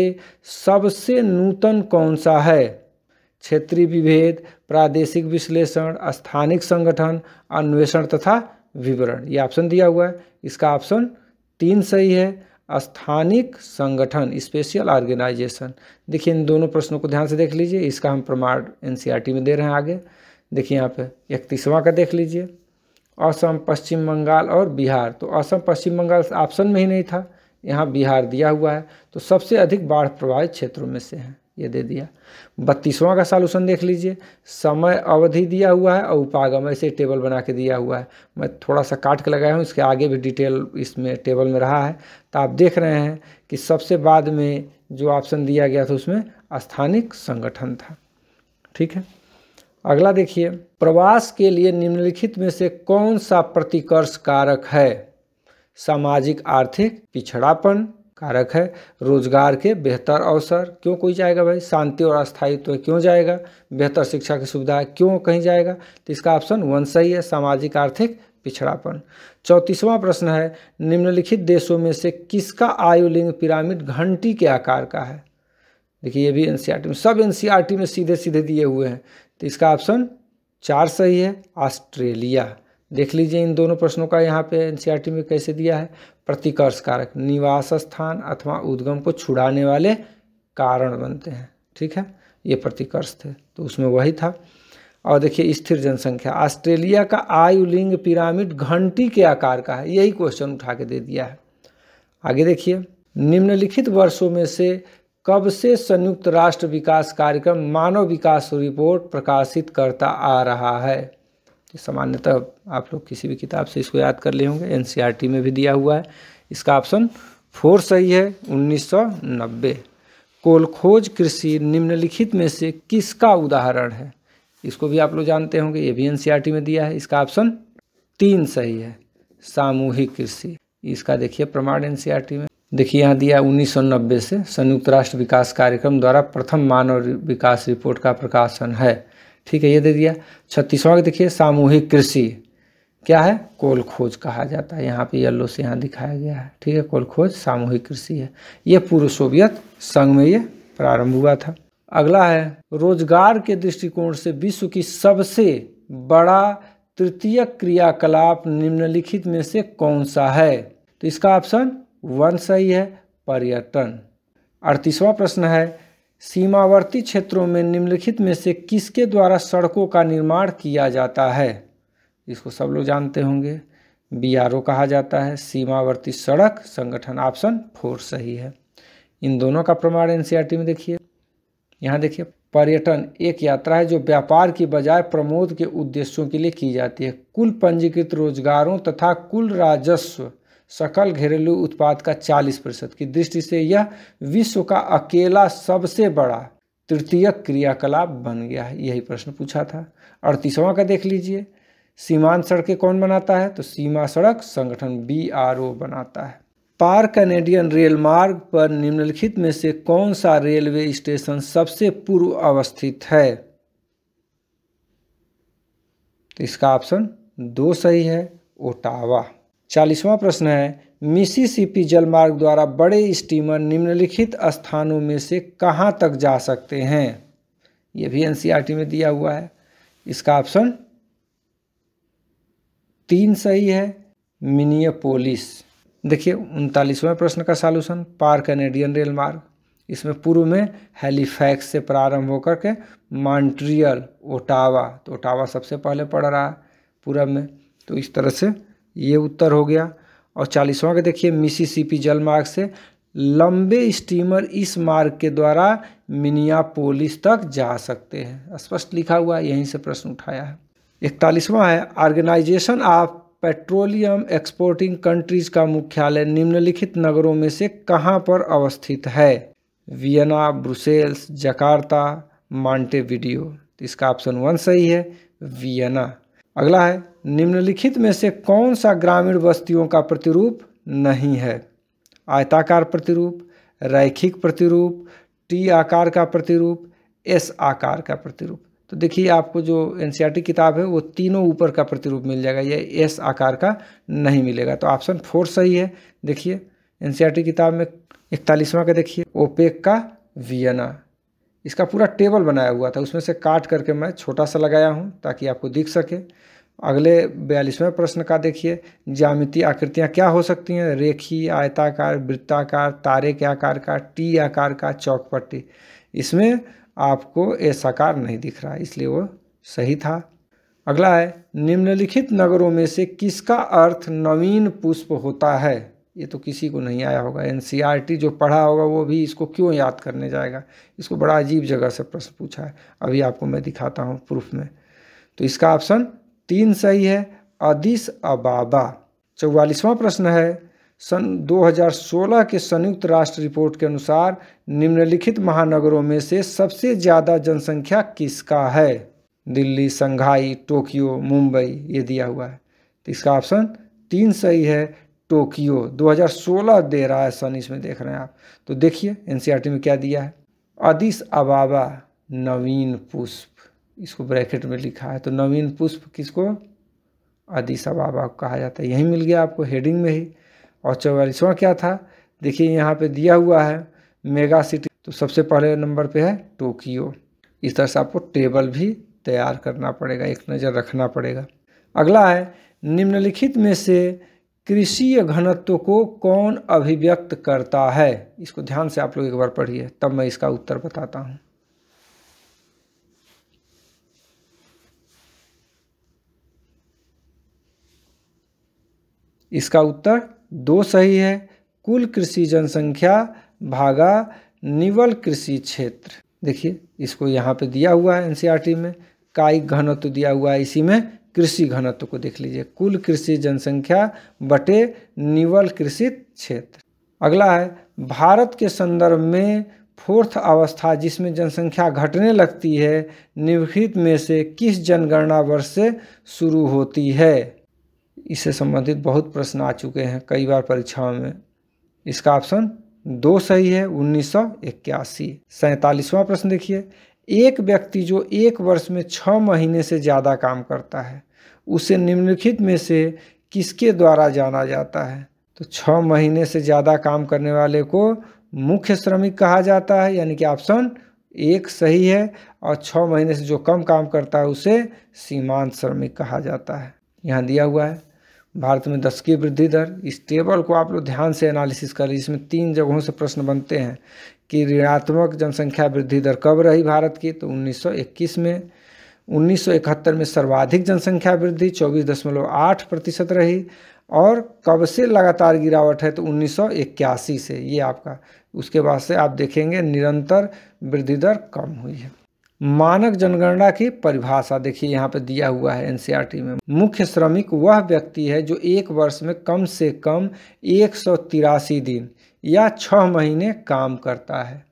सबसे नूतन कौन सा है क्षेत्रीय विभेद प्रादेशिक विश्लेषण स्थानिक संगठन अन्वेषण तथा विवरण ये ऑप्शन दिया हुआ है इसका ऑप्शन तीन सही है स्थानिक संगठन स्पेशल ऑर्गेनाइजेशन देखिए इन दोनों प्रश्नों को ध्यान से देख लीजिए इसका हम प्रमाण एन e में दे रहे हैं आगे देखिए यहाँ पे इकतीसवां का देख लीजिए असम पश्चिम बंगाल और बिहार तो असम पश्चिम बंगाल ऑप्शन में ही नहीं था यहाँ बिहार दिया हुआ है तो सबसे अधिक बाढ़ प्रभावित क्षेत्रों में से है ये दे दिया बत्तीसवां का सॉल्यूशन देख लीजिए समय अवधि दिया हुआ है और उपागम ऐसे टेबल बना के दिया हुआ है मैं थोड़ा सा काट के लगाया हूँ इसके आगे भी डिटेल इसमें टेबल में रहा है तो आप देख रहे हैं कि सबसे बाद में जो ऑप्शन दिया गया था उसमें स्थानिक संगठन था ठीक है अगला देखिए प्रवास के लिए निम्नलिखित में से कौन सा प्रतिकर्ष कारक है सामाजिक आर्थिक पिछड़ापन कारक है रोजगार के बेहतर अवसर क्यों कोई जाएगा भाई शांति और अस्थायित्व तो क्यों जाएगा बेहतर शिक्षा की सुविधा क्यों कहीं जाएगा तो इसका ऑप्शन वन सही है सामाजिक आर्थिक पिछड़ापन चौंतीसवां प्रश्न है निम्नलिखित देशों में से किसका आयु लिंग पिरामिड घंटी के आकार का है देखिए ये भी एन e में सब एन e में सीधे सीधे दिए हुए हैं तो इसका ऑप्शन चार सही है ऑस्ट्रेलिया देख लीजिए इन दोनों प्रश्नों का यहाँ पे एनसीईआरटी e में कैसे दिया है प्रतिकर्ष कारक निवास स्थान अथवा उद्गम को छुड़ाने वाले कारण बनते हैं ठीक है ये प्रतिकर्ष थे तो उसमें वही था और देखिए स्थिर जनसंख्या ऑस्ट्रेलिया का आयु लिंग पिरामिड घंटी के आकार का है यही क्वेश्चन उठा के दे दिया है आगे देखिए निम्नलिखित वर्षों में से कब से संयुक्त राष्ट्र विकास कार्यक्रम मानव विकास रिपोर्ट प्रकाशित करता आ रहा है सामान्यतः आप लोग किसी भी किताब से इसको याद कर लिए होंगे एन e में भी दिया हुआ है इसका ऑप्शन फोर सही है 1990 कोलखोज कृषि निम्नलिखित में से किसका उदाहरण है इसको भी आप लोग जानते होंगे ये भी एनसीईआरटी e में दिया है इसका ऑप्शन तीन सही है सामूहिक कृषि इसका देखिए प्रमाण एनसीईआरटी e में देखिए यहाँ दिया 1990 से संयुक्त राष्ट्र विकास कार्यक्रम द्वारा प्रथम मानव विकास रिपोर्ट का प्रकाशन है ठीक है ये दे दिया छत्तीसवां देखिए सामूहिक कृषि क्या है कोल खोज कहा जाता है यहाँ पे येल्लो से यहाँ दिखाया गया है ठीक है कोल खोज सामूहिक कृषि है ये पूर्व सोवियत संघ में ये प्रारंभ हुआ था अगला है रोजगार के दृष्टिकोण से विश्व की सबसे बड़ा तृतीय क्रियाकलाप निम्नलिखित में से कौन सा है तो इसका ऑप्शन वन सही है पर्यटन अड़तीसवा प्रश्न है सीमावर्ती क्षेत्रों में निम्नलिखित में से किसके द्वारा सड़कों का निर्माण किया जाता है इसको सब लोग जानते होंगे बी कहा जाता है सीमावर्ती सड़क संगठन ऑप्शन फोर सही है इन दोनों का प्रमाण एन में देखिए यहाँ देखिए पर्यटन एक यात्रा है जो व्यापार की बजाय प्रमोद के उद्देश्यों के लिए की जाती है कुल पंजीकृत रोजगारों तथा कुल राजस्व सकल घरेलू उत्पाद का 40 प्रतिशत की दृष्टि से यह विश्व का अकेला सबसे बड़ा तृतीय क्रियाकलाप बन गया है यही प्रश्न पूछा था अड़तीसवां का देख लीजिए सीमांत सड़कें कौन बनाता है तो सीमा सड़क संगठन बी बनाता है पार कैनेडियन रेल मार्ग पर निम्नलिखित में से कौन सा रेलवे स्टेशन सबसे पूर्व अवस्थित है तो इसका ऑप्शन दो सही है ओटावा चालीसवां प्रश्न है मिसिसिपी जलमार्ग द्वारा बड़े स्टीमर निम्नलिखित स्थानों में से कहाँ तक जा सकते हैं यह भी एनसीईआरटी e में दिया हुआ है इसका ऑप्शन तीन सही है मिनियापोलिस देखिए उनतालीसवें प्रश्न का सॉल्यूशन पार कैनेडियन रेल मार्ग इसमें पूर्व में हेलीफैक्स से प्रारंभ होकर के मॉन्ट्रियल ओटावा तो ओटावा सबसे पहले पड़ रहा है पूर्व में तो इस तरह से ये उत्तर हो गया और चालीसवां का देखिए मिसिसिपी जलमार्ग से लंबे स्टीमर इस मार्ग के द्वारा मिनियापोलिस तक जा सकते हैं स्पष्ट लिखा हुआ है यहीं से प्रश्न उठाया है इकतालीसवां है organisation of petroleum exporting countries का मुख्यालय निम्नलिखित नगरों में से कहाँ पर अवस्थित है वियना ब्रुसेल्स जकार्ता मांटे तो इसका ऑप्शन वन सही है वियना अगला है निम्नलिखित में से कौन सा ग्रामीण बस्तियों का प्रतिरूप नहीं है आयताकार प्रतिरूप रैखिक प्रतिरूप टी आकार का प्रतिरूप एस आकार का प्रतिरूप तो देखिए आपको जो एन किताब है वो तीनों ऊपर का प्रतिरूप मिल जाएगा ये एस आकार का नहीं मिलेगा तो ऑप्शन फोर सही है देखिए एन किताब में इकतालीसवां का देखिए ओपेक का वियना इसका पूरा टेबल बनाया हुआ था उसमें से काट करके मैं छोटा सा लगाया हूँ ताकि आपको दिख सके अगले बयालीसवें प्रश्न का देखिए ज्यामिति आकृतियाँ क्या हो सकती हैं रेखी आयताकार वृत्ताकार तारे के आकार का टी आकार का चौकपट्टी इसमें आपको ऐसा नहीं दिख रहा इसलिए वो सही था अगला है निम्नलिखित नगरों में से किसका अर्थ नवीन पुष्प होता है ये तो किसी को नहीं आया होगा एनसीईआरटी जो पढ़ा होगा वो भी इसको क्यों याद करने जाएगा इसको बड़ा अजीब जगह से प्रश्न पूछा है अभी आपको मैं दिखाता हूँ प्रूफ में तो इसका ऑप्शन तीन सही है अदिस अबाबा चौवालीसवां प्रश्न है सन 2016 के संयुक्त राष्ट्र रिपोर्ट के अनुसार निम्नलिखित महानगरों में से सबसे ज़्यादा जनसंख्या किसका है दिल्ली संघाई टोक्यो मुंबई ये दिया हुआ है तो इसका ऑप्शन तीन सही है टोक्यो 2016 दे रहा है सन इसमें देख रहे हैं आप तो देखिए एनसीईआरटी में क्या दिया है अदिस अबाबा नवीन पुष्प इसको ब्रैकेट में लिखा है तो नवीन पुष्प किसको आदिशा को कहा जाता है यही मिल गया आपको हेडिंग में ही और चौवालीसवा क्या था देखिए यहाँ पे दिया हुआ है मेगा सिटी तो सबसे पहले नंबर पे है टोक्यो इस तरह से आपको टेबल भी तैयार करना पड़ेगा एक नज़र रखना पड़ेगा अगला है निम्नलिखित में से कृषि घनत्व को कौन अभिव्यक्त करता है इसको ध्यान से आप लोग एक बार पढ़िए तब मैं इसका उत्तर बताता हूँ इसका उत्तर दो सही है कुल कृषि जनसंख्या भागा निवल कृषि क्षेत्र देखिए इसको यहाँ पे दिया हुआ है एनसीईआरटी e में कायिक घनत्व दिया हुआ है इसी में कृषि घनत्व को देख लीजिए कुल कृषि जनसंख्या बटे निवल कृषि क्षेत्र अगला है भारत के संदर्भ में फोर्थ अवस्था जिसमें जनसंख्या घटने लगती है निम्नलिखित में से किस जनगणना वर्ष से शुरू होती है इससे संबंधित बहुत प्रश्न आ चुके हैं कई बार परीक्षाओं में इसका ऑप्शन दो सही है उन्नीस सौ इक्यासी सैंतालीसवां प्रश्न देखिए एक व्यक्ति जो एक वर्ष में छः महीने से ज़्यादा काम करता है उसे निम्नलिखित में से किसके द्वारा जाना जाता है तो छः महीने से ज़्यादा काम करने वाले को मुख्य श्रमिक कहा जाता है यानी कि ऑप्शन एक सही है और छः महीने से जो कम काम करता है उसे सीमांत श्रमिक कहा जाता है यहाँ दिया हुआ है भारत में दस की वृद्धि दर इस टेबल को आप लोग ध्यान से एनालिसिस करें इसमें तीन जगहों से प्रश्न बनते हैं कि ऋणात्मक जनसंख्या वृद्धि दर कब रही भारत की तो 1921 में 1971 में सर्वाधिक जनसंख्या वृद्धि चौबीस दशमलव आठ प्रतिशत रही और कब से लगातार गिरावट है तो 1981 से ये आपका उसके बाद से आप देखेंगे निरंतर वृद्धि दर कम हुई है मानक जनगणना की परिभाषा देखिए यहाँ पे दिया हुआ है एनसीईआरटी e में मुख्य श्रमिक वह व्यक्ति है जो एक वर्ष में कम से कम एक दिन या छः महीने काम करता है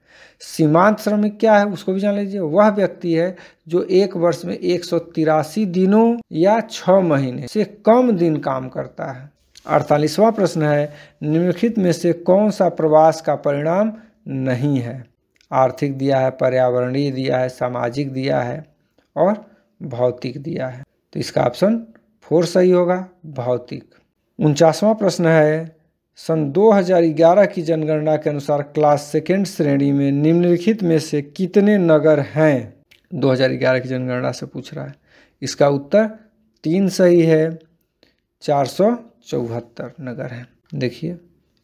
सीमांत श्रमिक क्या है उसको भी जान लीजिए वह व्यक्ति है जो एक वर्ष में एक दिनों या छः महीने से कम दिन काम करता है अड़तालीसवां प्रश्न है निम्नलिखित में से कौन सा प्रवास का परिणाम नहीं है आर्थिक दिया है पर्यावरणीय दिया है सामाजिक दिया है और भौतिक दिया है तो इसका ऑप्शन फोर सही होगा भौतिक उनचासवा प्रश्न है सन 2011 की जनगणना के अनुसार क्लास सेकेंड श्रेणी में निम्नलिखित में से कितने नगर हैं 2011 की जनगणना से पूछ रहा है इसका उत्तर तीन सही है चार सौ चौहत्तर नगर हैं देखिए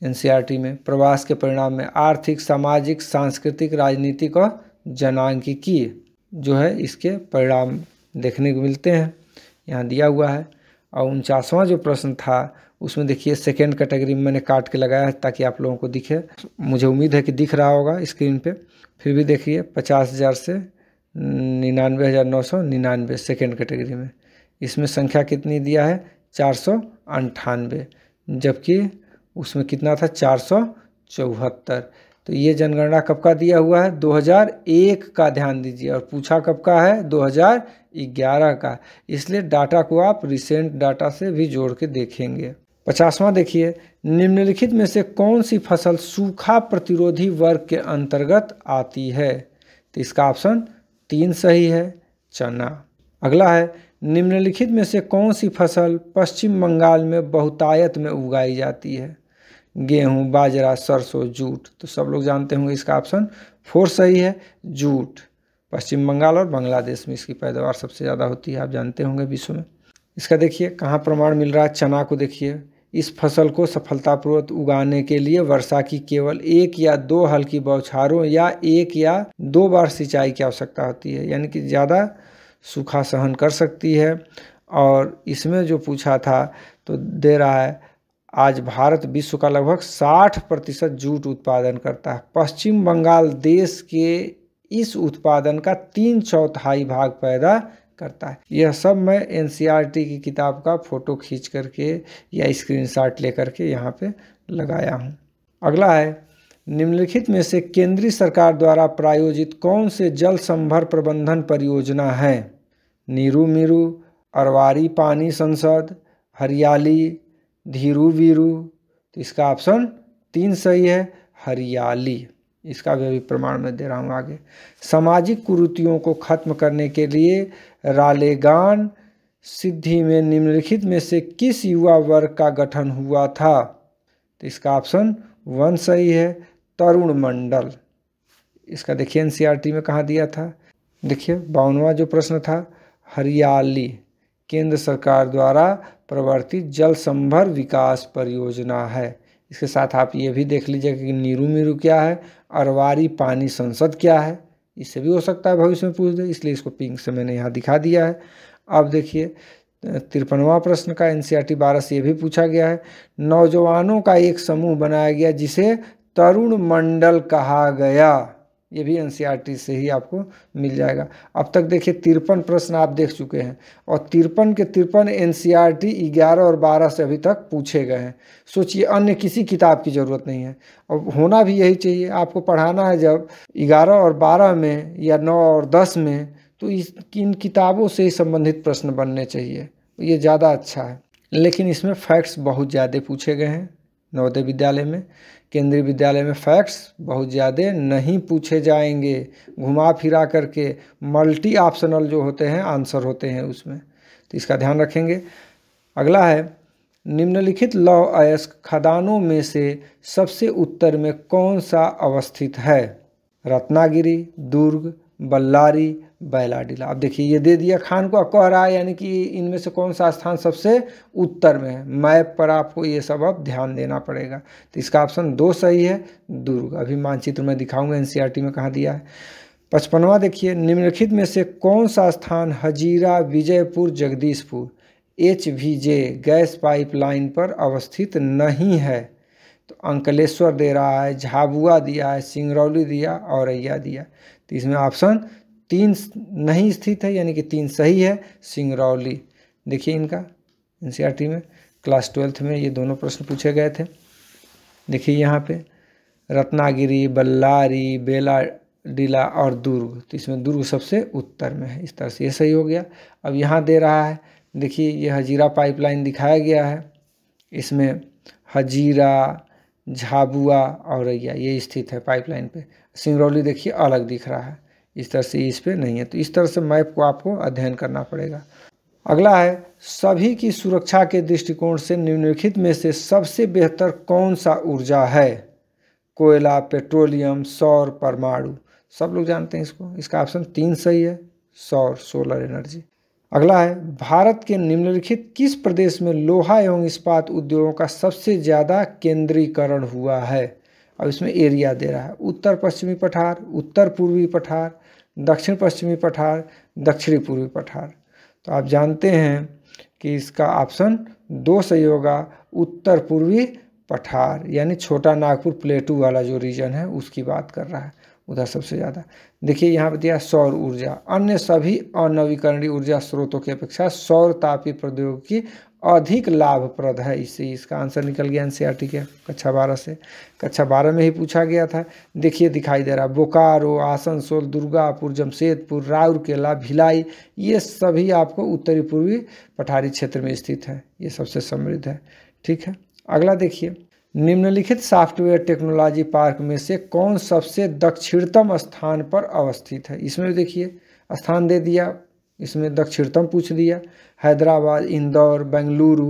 एनसीईआरटी में प्रवास के परिणाम में आर्थिक सामाजिक सांस्कृतिक राजनीतिक और जनांकिकीय जो है इसके परिणाम देखने को मिलते हैं यहाँ दिया हुआ है और उनचासवां जो प्रश्न था उसमें देखिए सेकेंड कैटेगरी में मैंने काट के लगाया है ताकि आप लोगों को दिखे मुझे उम्मीद है कि दिख रहा होगा स्क्रीन पे फिर भी देखिए पचास हज़ार से निन्यानवे हज़ार नौ सौ निन्यानवे सेकेंड कैटेगरी में इसमें संख्या कितनी दिया है चार सौ अंठानवे जबकि उसमें कितना था चार सौ चौहत्तर तो ये जनगणना कब का दिया हुआ है 2001 का ध्यान दीजिए और पूछा कब का है 2011 का इसलिए डाटा को आप रिसेंट डाटा से भी जोड़ के देखेंगे पचासवां देखिए निम्नलिखित में से कौन सी फसल सूखा प्रतिरोधी वर्ग के अंतर्गत आती है तो इसका ऑप्शन तीन सही है चना अगला है निम्नलिखित में से कौन सी फसल पश्चिम बंगाल में बहुतायत में उगाई जाती है गेहूँ बाजरा सरसों जूट तो सब लोग जानते होंगे इसका ऑप्शन फोर सही है जूट पश्चिम बंगाल और बांग्लादेश में इसकी पैदावार सबसे ज़्यादा होती है आप जानते होंगे विश्व में इसका देखिए कहाँ प्रमाण मिल रहा है चना को देखिए इस फसल को सफलतापूर्वक उगाने के लिए वर्षा की केवल एक या दो हल्की बौछारों या एक या दो बार सिंचाई की आवश्यकता होती है यानी कि ज़्यादा सूखा सहन कर सकती है और इसमें जो पूछा था तो दे रहा है आज भारत विश्व का लगभग 60 प्रतिशत जूट उत्पादन करता है पश्चिम बंगाल देश के इस उत्पादन का तीन चौथाई भाग पैदा करता है यह सब मैं एन e की किताब का फ़ोटो खींच करके या स्क्रीनशॉट लेकर के यहाँ पे लगाया हूँ अगला है निम्नलिखित में से केंद्रीय सरकार द्वारा प्रायोजित कौन से जल संभर प्रबंधन परियोजना हैं नीरू मीरू अरवारी पानी संसद हरियाली धीरू वीरू तो इसका ऑप्शन तीन सही है हरियाली इसका भी अभी प्रमाण मैं दे रहा हूँ आगे सामाजिक कुरुतियों को खत्म करने के लिए रालेगान सिद्धि में निम्नलिखित में से किस युवा वर्ग का गठन हुआ था तो इसका ऑप्शन वन सही है तरुण मंडल इसका देखिए एनसीईआरटी e में कहाँ दिया था देखिए बावनवा जो प्रश्न था हरियाली केंद्र सरकार द्वारा प्रवर्तित जल संभर विकास परियोजना है इसके साथ आप ये भी देख लीजिए कि नीरू मीरू क्या है अरवारी पानी संसद क्या है इससे भी हो सकता है भविष्य में पूछ दे इसलिए इसको पिंक से मैंने यहाँ दिखा दिया है अब देखिए तिरपनवा प्रश्न का एन सी बारह से ये भी पूछा गया है नौजवानों का एक समूह बनाया गया जिसे तरुण मंडल कहा गया ये भी एन e से ही आपको मिल जाएगा अब तक देखिए तिरपन प्रश्न आप देख चुके हैं और तिरपन के तिरपन एन e ग्यारह और बारह से अभी तक पूछे गए हैं सोचिए अन्य किसी किताब की ज़रूरत नहीं है और होना भी यही चाहिए आपको पढ़ाना है जब ग्यारह और बारह में या नौ और दस में तो इस इन किताबों से ही संबंधित प्रश्न बनने चाहिए ये ज़्यादा अच्छा है लेकिन इसमें फैक्ट्स बहुत ज़्यादा पूछे गए हैं नवोदय विद्यालय में केंद्रीय विद्यालय में फैक्ट्स बहुत ज़्यादा नहीं पूछे जाएंगे घुमा फिरा करके मल्टी ऑप्शनल जो होते हैं आंसर होते हैं उसमें तो इसका ध्यान रखेंगे अगला है निम्नलिखित लौ अयस्क खदानों में से सबसे उत्तर में कौन सा अवस्थित है रत्नागिरी दुर्ग बल्लारी बैलाडीला अब देखिए ये दे दिया खान को कह रहा है यानी कि इनमें से कौन सा स्थान सबसे उत्तर में है मैप पर आपको ये सब अब ध्यान देना पड़ेगा तो इसका ऑप्शन दो सही है दुर्ग अभी मानचित्र में दिखाऊंगा एनसीईआरटी में कहाँ दिया है पचपनवा देखिए निम्नलिखित में से कौन सा स्थान Hazira Vijaypur Jagdishpur H V J gas pipeline पर अवस्थित नहीं है तो अंकलेश्वर दे रहा है झाबुआ दिया है सिंगरौली दिया औरैया दिया तो इसमें ऑप्शन तीन नहीं स्थित है यानी कि तीन सही है सिंगरौली देखिए इनका एन में क्लास ट्वेल्थ में ये दोनों प्रश्न पूछे गए थे देखिए यहाँ पे रत्नागिरी बल्लारी बेला डीला और दुर्ग तो इसमें दुर्ग सबसे उत्तर में है इस तरह से ये सही हो गया अब यहाँ दे रहा है देखिए ये हजीरा पाइपलाइन दिखाया गया है इसमें हजीरा झाबुआ औरैया ये स्थित है पाइपलाइन पे सिंगरौली देखिए अलग दिख रहा है इस तरह से इस पर नहीं है तो इस तरह से मैप को आपको अध्ययन करना पड़ेगा अगला है सभी की सुरक्षा के दृष्टिकोण से निम्नलिखित में से सबसे बेहतर कौन सा ऊर्जा है कोयला पेट्रोलियम सौर परमाणु सब लोग जानते हैं इसको इसका ऑप्शन तीन सही है सौर सोलर एनर्जी अगला है भारत के निम्नलिखित किस प्रदेश में लोहा एवं इस्पात उद्योगों का सबसे ज़्यादा केंद्रीकरण हुआ है अब इसमें एरिया दे रहा है उत्तर पश्चिमी पठार उत्तर पूर्वी पठार दक्षिण पश्चिमी पठार दक्षिणी पूर्वी पठार तो आप जानते हैं कि इसका ऑप्शन दो सही होगा उत्तर पूर्वी पठार यानी छोटा नागपुर प्लेटू वाला जो रीजन है उसकी बात कर रहा है उधर सबसे ज़्यादा देखिए यहाँ पर दिया सौर ऊर्जा अन्य सभी अनवीकरणीय ऊर्जा स्रोतों की अपेक्षा सौर तापी प्रौद्योगिकी अधिक लाभप्रद है इससे इसका आंसर निकल गया एनसीईआरटी के कक्षा बारह से कक्षा बारह में ही पूछा गया था देखिए दिखाई दे रहा बोकारो आसनसोल दुर्गापुर जमशेदपुर राउरकेला भिलाई ये सभी आपको उत्तरी पूर्वी पठारी क्षेत्र में स्थित है ये सबसे समृद्ध है ठीक है अगला देखिए निम्नलिखित सॉफ्टवेयर टेक्नोलॉजी पार्क में से कौन सबसे दक्षिणतम स्थान पर अवस्थित है इसमें देखिए स्थान दे दिया इसमें दक्षिणतम पूछ दिया हैदराबाद इंदौर बेंगलुरु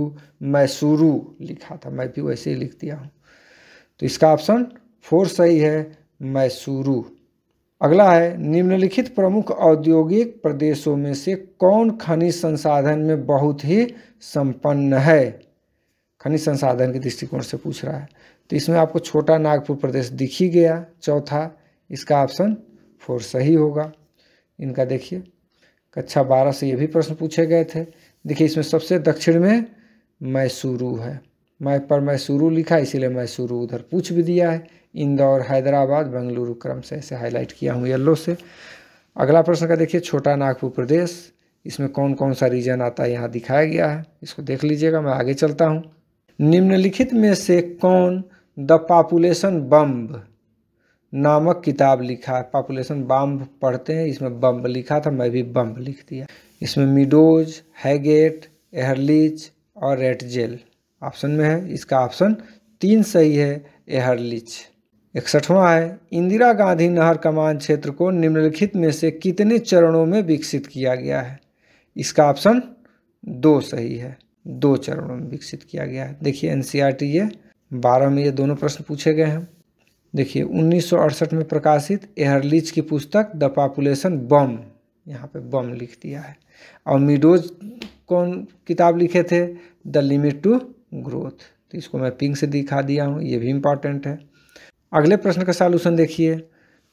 मैसूरू लिखा था मैं भी वैसे ही लिख दिया हूँ तो इसका ऑप्शन फोर सही है मैसूरू अगला है निम्नलिखित प्रमुख औद्योगिक प्रदेशों में से कौन खनिज संसाधन में बहुत ही संपन्न है खनिज संसाधन के दृष्टिकोण से पूछ रहा है तो इसमें आपको छोटा नागपुर प्रदेश दिख ही गया चौथा इसका ऑप्शन फोर सही होगा इनका देखिए कक्षा बारह से ये भी प्रश्न पूछे गए थे देखिए इसमें सबसे दक्षिण में मैसूरू है मैं पर मैसूरू लिखा इसीलिए मैसूरू उधर पूछ भी दिया है इंदौर हैदराबाद बेंगलुरु क्रम से ऐसे हाईलाइट किया हूँ येल्लो से अगला प्रश्न का देखिए छोटा नागपुर प्रदेश इसमें कौन कौन सा रीजन आता है यहाँ दिखाया गया है इसको देख लीजिएगा मैं आगे चलता हूँ निम्नलिखित में से कौन द पॉपुलेशन बम्ब नामक किताब लिखा है पॉपुलेशन बम्ब पढ़ते हैं इसमें बम्ब लिखा था मैं भी बम्ब लिख दिया इसमें मिडोज हैगेट एहरलिच और रेटजेल ऑप्शन में है इसका ऑप्शन तीन सही है एहरलिच इकसठवां है इंदिरा गांधी नहर कमान क्षेत्र को निम्नलिखित में से कितने चरणों में विकसित किया गया है इसका ऑप्शन दो सही है दो चरणों में विकसित किया गया है देखिए एन ये e बारह में ये दोनों प्रश्न पूछे गए हैं देखिए 1968 में प्रकाशित एहरलिच की पुस्तक द पॉपुलेशन बम यहाँ पे बम लिख दिया है और मिडोज कौन किताब लिखे थे द लिमिट टू ग्रोथ तो इसको मैं पिंक से दिखा दिया हूँ ये भी इम्पॉर्टेंट है अगले प्रश्न का सॉल्यूशन देखिए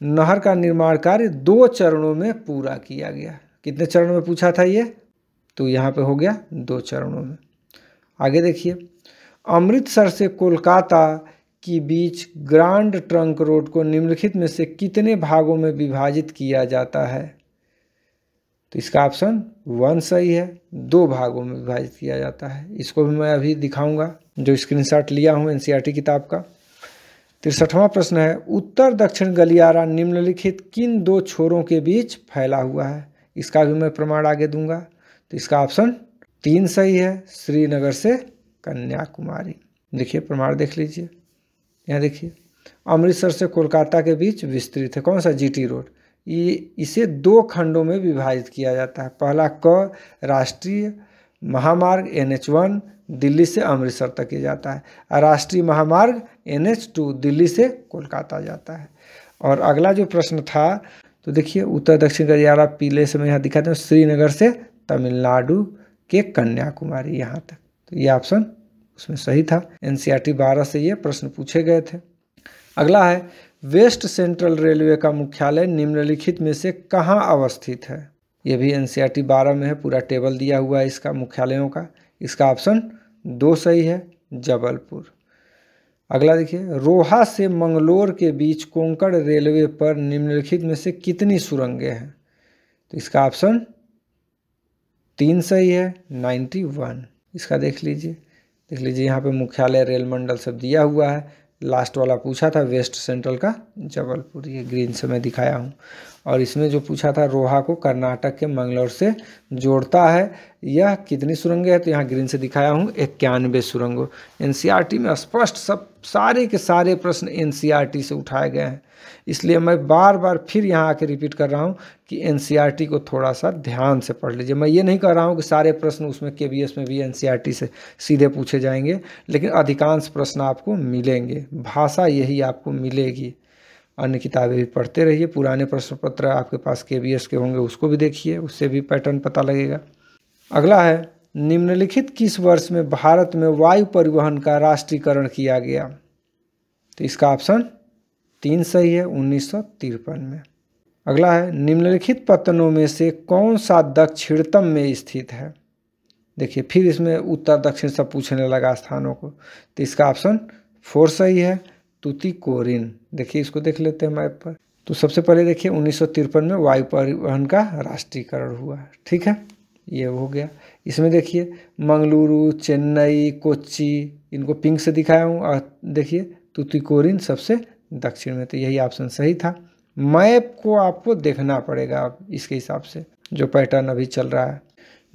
नहर का निर्माण कार्य दो चरणों में पूरा किया गया कितने चरणों में पूछा था ये तो यहाँ पे हो गया दो चरणों में आगे देखिए अमृतसर से कोलकाता के बीच ग्रांड ट्रंक रोड को निम्नलिखित में से कितने भागों में विभाजित किया जाता है तो इसका ऑप्शन वन सही है दो भागों में विभाजित किया जाता है इसको भी मैं अभी दिखाऊंगा जो स्क्रीनशॉट लिया हूं एनसीईआरटी e किताब का तिरसठवां प्रश्न है उत्तर दक्षिण गलियारा निम्नलिखित किन दो छोरों के बीच फैला हुआ है इसका भी मैं प्रमाण आगे दूंगा तो इसका ऑप्शन तीन सही है श्रीनगर से कन्याकुमारी देखिए प्रमाण देख लीजिए यहाँ देखिए अमृतसर से कोलकाता के बीच विस्तृत है कौन सा जीटी रोड ये इसे दो खंडों में विभाजित किया जाता है पहला क राष्ट्रीय महामार्ग एन एच वन दिल्ली से अमृतसर तक ही जाता है राष्ट्रीय महामार्ग एन एच टू दिल्ली से कोलकाता जाता है और अगला जो प्रश्न था तो देखिए उत्तर दक्षिण गलियारा पीले से मैं यहाँ दिखाते हूँ श्रीनगर से तमिलनाडु के कन्याकुमारी यहाँ तक तो ये ऑप्शन उसमें सही था एन सी 12 से ये प्रश्न पूछे गए थे अगला है वेस्ट सेंट्रल रेलवे का मुख्यालय निम्नलिखित में से कहाँ अवस्थित है ये भी एन सी 12 में है पूरा टेबल दिया हुआ है इसका मुख्यालयों का इसका ऑप्शन दो सही है जबलपुर अगला देखिए रोहा से मंगलोर के बीच कोंकण रेलवे पर निम्नलिखित में से कितनी सुरंगें हैं तो इसका ऑप्शन तीन सही है नाइन्टी वन इसका देख लीजिए देख लीजिए यहाँ पे मुख्यालय रेल मंडल सब दिया हुआ है लास्ट वाला पूछा था वेस्ट सेंट्रल का जबलपुर ये ग्रीन से मैं दिखाया हूँ और इसमें जो पूछा था रोहा को कर्नाटक के मंगलोर से जोड़ता है यह कितनी सुरंगें हैं तो यहाँ ग्रीन से दिखाया हूँ इक्यानवे सुरंगों एनसीईआरटी में स्पष्ट सब सारे के सारे प्रश्न एनसीईआरटी से उठाए गए हैं इसलिए मैं बार बार फिर यहाँ आके रिपीट कर रहा हूँ कि एन e को थोड़ा सा ध्यान से पढ़ लीजिए मैं ये नहीं कह रहा हूँ कि सारे प्रश्न उसमें के में भी एन e से सीधे पूछे जाएंगे लेकिन अधिकांश प्रश्न आपको मिलेंगे भाषा यही आपको मिलेगी अन्य किताबें भी पढ़ते रहिए पुराने प्रश्न पत्र आपके पास के के होंगे उसको भी देखिए उससे भी पैटर्न पता लगेगा अगला है निम्नलिखित किस वर्ष में भारत में वायु परिवहन का राष्ट्रीयकरण किया गया तो इसका ऑप्शन तीन सही है उन्नीस में अगला है निम्नलिखित पत्तनों में से कौन सा दक्षिणतम में स्थित है देखिए फिर इसमें उत्तर दक्षिण सब पूछने लगा स्थानों को तो इसका ऑप्शन फोर सही है तुतिकोरिन देखिए इसको देख लेते हैं मैप पर तो सबसे पहले देखिए उन्नीस में वायु परिवहन का राष्ट्रीयकरण हुआ ठीक है ये हो गया इसमें देखिए मंगलुरु चेन्नई कोच्चि इनको पिंक से दिखाया हूँ और देखिए तुतिकोरिन सबसे दक्षिण में तो यही ऑप्शन सही था मैप को आपको देखना पड़ेगा इसके हिसाब से जो पैटर्न अभी चल रहा है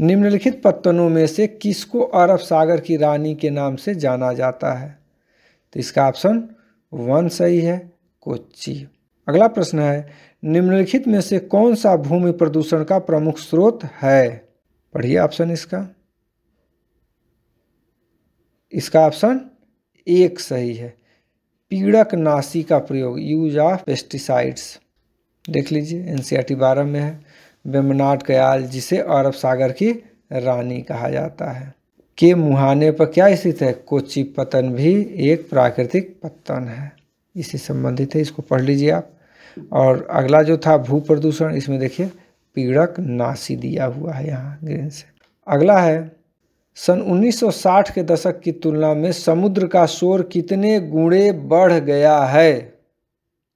निम्नलिखित पत्तनों में से किसको अरब सागर की रानी के नाम से जाना जाता है तो इसका ऑप्शन वन सही है कोच्चि अगला प्रश्न है निम्नलिखित में से कौन सा भूमि प्रदूषण का प्रमुख स्रोत है पढ़िए ऑप्शन इसका इसका ऑप्शन एक सही है पीड़क नासी का प्रयोग यूज ऑफ पेस्टिसाइड्स देख लीजिए एनसीईआरटी e 12 में है बेमनाट कयाल जिसे अरब सागर की रानी कहा जाता है के मुहाने पर क्या स्थित है कोची पतन भी एक प्राकृतिक पतन है इससे संबंधित है इसको पढ़ लीजिए आप और अगला जो था भू प्रदूषण इसमें देखिए पीड़क नासी दिया हुआ है यहाँ ग्रीन से अगला है सन 1960 के दशक की तुलना में समुद्र का शोर कितने गुणे बढ़ गया है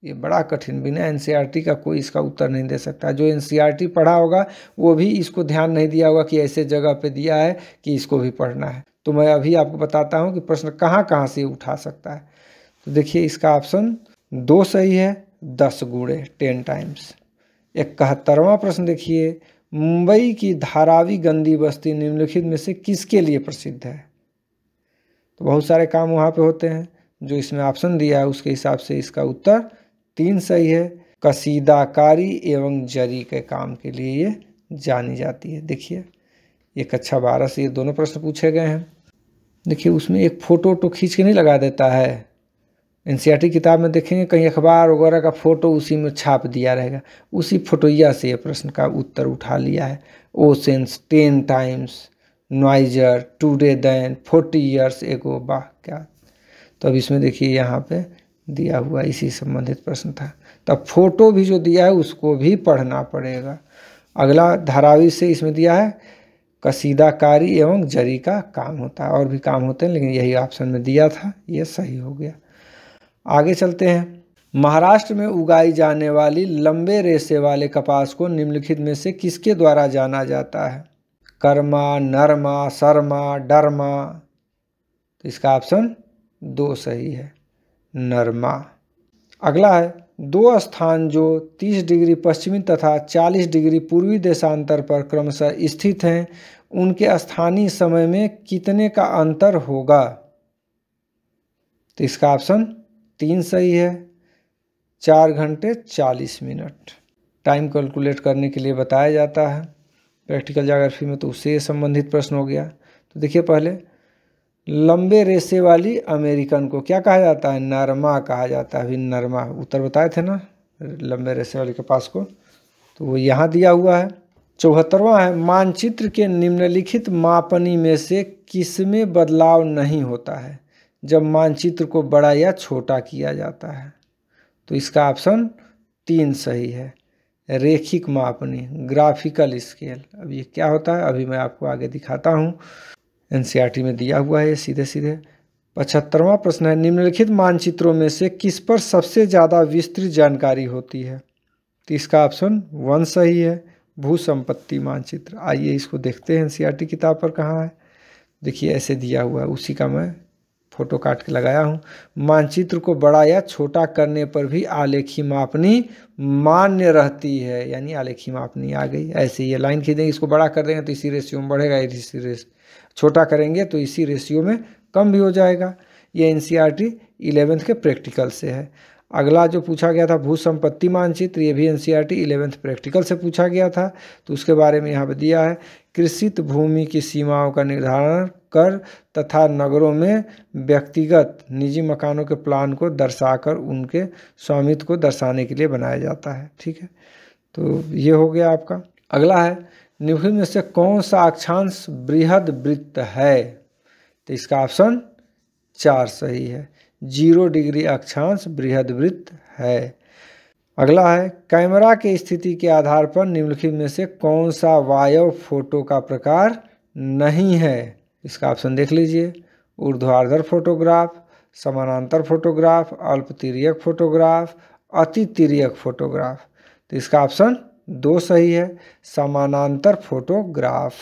ये बड़ा कठिन बिना एनसीईआरटी का कोई इसका उत्तर नहीं दे सकता जो एनसीईआरटी पढ़ा होगा वो भी इसको ध्यान नहीं दिया होगा कि ऐसे जगह पे दिया है कि इसको भी पढ़ना है तो मैं अभी आपको बताता हूँ कि प्रश्न कहाँ कहाँ से उठा सकता है तो देखिए इसका ऑप्शन दो सही है दस गुड़े टेन टाइम्स इकहत्तरवा प्रश्न देखिए मुंबई की धारावी गंदी बस्ती निम्नलिखित में से किसके लिए प्रसिद्ध है तो बहुत सारे काम वहाँ पे होते हैं जो इसमें ऑप्शन दिया है उसके हिसाब से इसका उत्तर तीन सही है कसीदाकारी एवं जरी के काम के लिए ये जानी जाती है देखिए ये कक्षा अच्छा बारह से ये दोनों प्रश्न पूछे गए हैं देखिए उसमें एक फ़ोटो तो खींच के नहीं लगा देता है एन किताब में देखेंगे कहीं अखबार वगैरह का फ़ोटो उसी में छाप दिया रहेगा उसी फोटोया से ये प्रश्न का उत्तर उठा लिया है oceans ten times noisier today than forty years ago बाह क्या तो अब इसमें देखिए यहाँ पे दिया हुआ इसी संबंधित प्रश्न था तब फोटो भी जो दिया है उसको भी पढ़ना पड़ेगा अगला धारावी से इसमें दिया है कसीदाकारी एवं जरी का काम होता है और भी काम होते हैं लेकिन यही ऑप्शन में दिया था ये सही हो गया आगे चलते हैं महाराष्ट्र में उगाई जाने वाली लंबे रेशे वाले कपास को निम्नलिखित में से किसके द्वारा जाना जाता है कर्मा नरमा शर्मा डरमा तो इसका ऑप्शन दो सही है नरमा अगला है दो स्थान जो 30 डिग्री पश्चिमी तथा 40 डिग्री पूर्वी देशांतर पर क्रमशः स्थित हैं उनके स्थानीय समय में कितने का अंतर होगा तो इसका ऑप्शन तीन सही है चार घंटे चालीस मिनट टाइम कैलकुलेट करने के लिए बताया जाता है प्रैक्टिकल जोग्राफी में तो उससे संबंधित प्रश्न हो गया तो देखिए पहले लंबे रेसे वाली अमेरिकन को क्या कहा जाता है नरमा कहा जाता है अभी नरमा उत्तर बताए थे ना लंबे रेसे वाले के पास को तो वो यहाँ दिया हुआ है चौहत्तरवा है मानचित्र के निम्नलिखित मापनी में से किसमें बदलाव नहीं होता है जब मानचित्र को बड़ा या छोटा किया जाता है तो इसका ऑप्शन तीन सही है रेखिक मापनी ग्राफिकल स्केल अब ये क्या होता है अभी मैं आपको आगे दिखाता हूँ एनसीईआरटी में दिया हुआ है ये सीधे सीधे पचहत्तरवा प्रश्न है निम्नलिखित मानचित्रों में से किस पर सबसे ज़्यादा विस्तृत जानकारी होती है तो इसका ऑप्शन वन सही है भू संपत्ति मानचित्र आइए इसको देखते हैं एन किताब पर कहाँ है देखिए ऐसे दिया हुआ है उसी का मैं फ़ोटो काट के लगाया हूँ मानचित्र को बड़ा या छोटा करने पर भी आलेखी मापनी मान्य रहती है यानी आलेखी मापनी आ गई ऐसे ये लाइन खींचेंगे इसको बड़ा कर देंगे तो इसी रेशियो में बढ़ेगा इसी रेस छोटा करेंगे तो इसी रेशियो में कम भी हो जाएगा ये N C R T eleventh के प्रैक्टिकल से है अगला जो पूछा गया था भू संपत्ति मानचित्र ये भी N C R T eleventh practical से पूछा गया था तो उसके बारे में यहाँ पर दिया है कृषित भूमि की सीमाओं का निर्धारण कर तथा नगरों में व्यक्तिगत निजी मकानों के प्लान को दर्शाकर उनके स्वामित्व को दर्शाने के लिए बनाया जाता है ठीक है तो ये हो गया आपका अगला है निम्न में से कौन सा अक्षांश बृहद वृत्त है तो इसका ऑप्शन चार सही है जीरो डिग्री अक्षांश बृहद वृत्त है अगला है कैमरा की स्थिति के आधार पर निम्नलिखित में से कौन सा वायव फोटो का प्रकार नहीं है इसका ऑप्शन देख लीजिए ऊर्ध्वाधर फोटोग्राफ समानांतर फोटोग्राफ अल्पतिरियक फोटोग्राफ अति अतितिरियक फोटोग्राफ तो इसका ऑप्शन दो सही है समानांतर फोटोग्राफ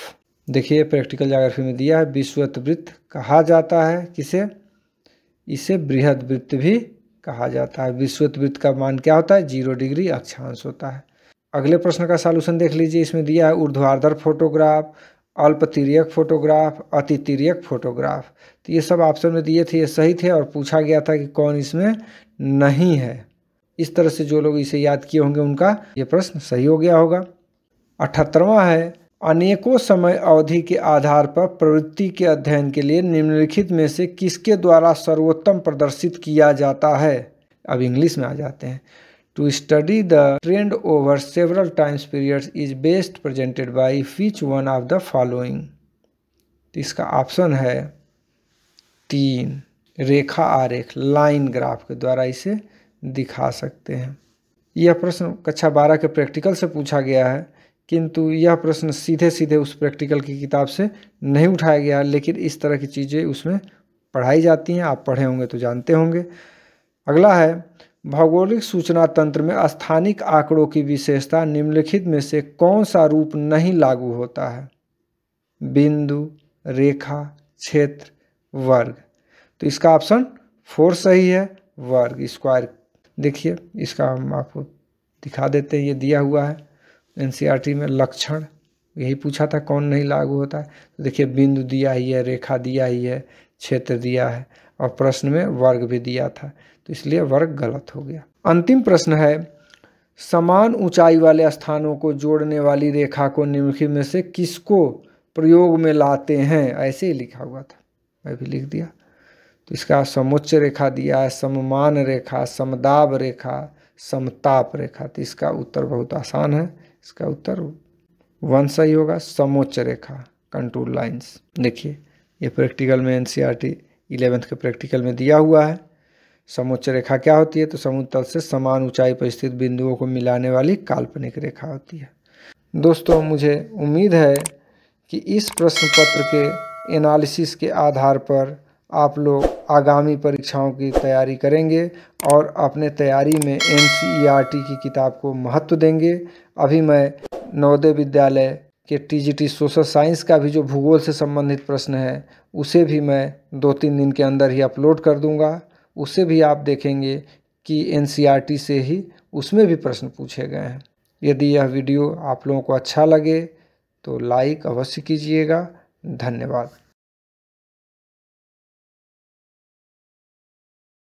देखिए प्रैक्टिकल जोग्राफी में दिया है विश्वत वृत्त कहा जाता है किसे इसे बृहद वृत्त भी कहा जाता है वृत्त का मान क्या होता है जीरो डिग्री अक्षांश होता है अगले प्रश्न का सॉल्यूशन देख लीजिए इसमें दिया है ऊर्ध्वाधर फोटोग्राफ अल्प अल्पतिरियक फोटोग्राफ अति तिरियक फोटोग्राफ तो ये सब ऑप्शन में दिए थे ये सही थे और पूछा गया था कि कौन इसमें नहीं है इस तरह से जो लोग इसे याद किए होंगे उनका ये प्रश्न सही हो गया होगा अठहत्तरवा है अनेकों समय अवधि के आधार पर प्रवृत्ति के अध्ययन के लिए निम्नलिखित में से किसके द्वारा सर्वोत्तम प्रदर्शित किया जाता है अब इंग्लिश में आ जाते हैं to study the trend over several times periods is best presented by which one of the following इसका ऑप्शन है तीन रेखा आरेख लाइन ग्राफ के द्वारा इसे दिखा सकते हैं यह प्रश्न कक्षा बारह के प्रैक्टिकल से पूछा गया है किंतु यह प्रश्न सीधे सीधे उस प्रैक्टिकल की किताब से नहीं उठाया गया लेकिन इस तरह की चीज़ें उसमें पढ़ाई जाती हैं आप पढ़े होंगे तो जानते होंगे अगला है भौगोलिक सूचना तंत्र में स्थानिक आंकड़ों की विशेषता निम्नलिखित में से कौन सा रूप नहीं लागू होता है बिंदु रेखा क्षेत्र वर्ग तो इसका ऑप्शन फोर सही है वर्ग स्क्वायर देखिए इसका हम आपको दिखा देते हैं ये दिया हुआ है एनसीईआरटी में लक्षण यही पूछा था कौन नहीं लागू होता है तो देखिए बिंदु दिया ही है रेखा दिया ही है क्षेत्र दिया है और प्रश्न में वर्ग भी दिया था तो इसलिए वर्ग गलत हो गया अंतिम प्रश्न है समान ऊंचाई वाले स्थानों को जोड़ने वाली रेखा को निम्नलिखित में से किसको प्रयोग में लाते हैं ऐसे ही लिखा हुआ था मैं भी लिख दिया तो इसका समोच्च रेखा दिया है सममान रेखा समदाब रेखा समताप रेखा तो इसका उत्तर बहुत आसान है इसका उत्तर वन सही होगा समोच्च रेखा कंट्रोल लाइन्स देखिए ये प्रैक्टिकल में N C R T eleventh के प्रैक्टिकल में दिया हुआ है समोच्च रेखा क्या होती है तो समुद्र तल से समान ऊंचाई पर स्थित बिंदुओं को मिलाने वाली काल्पनिक रेखा होती है दोस्तों मुझे उम्मीद है कि इस प्रश्न पत्र के एनालिसिस के आधार पर आप लोग आगामी परीक्षाओं की तैयारी करेंगे और अपने तैयारी में एन e की किताब को महत्व देंगे अभी मैं नवोदय विद्यालय के टीजीटी सोशल साइंस का भी जो भूगोल से संबंधित प्रश्न है उसे भी मैं दो तीन दिन के अंदर ही अपलोड कर दूंगा उसे भी आप देखेंगे कि एनसीईआरटी e से ही उसमें भी प्रश्न पूछे गए हैं यदि यह वीडियो आप लोगों को अच्छा लगे तो लाइक अवश्य कीजिएगा धन्यवाद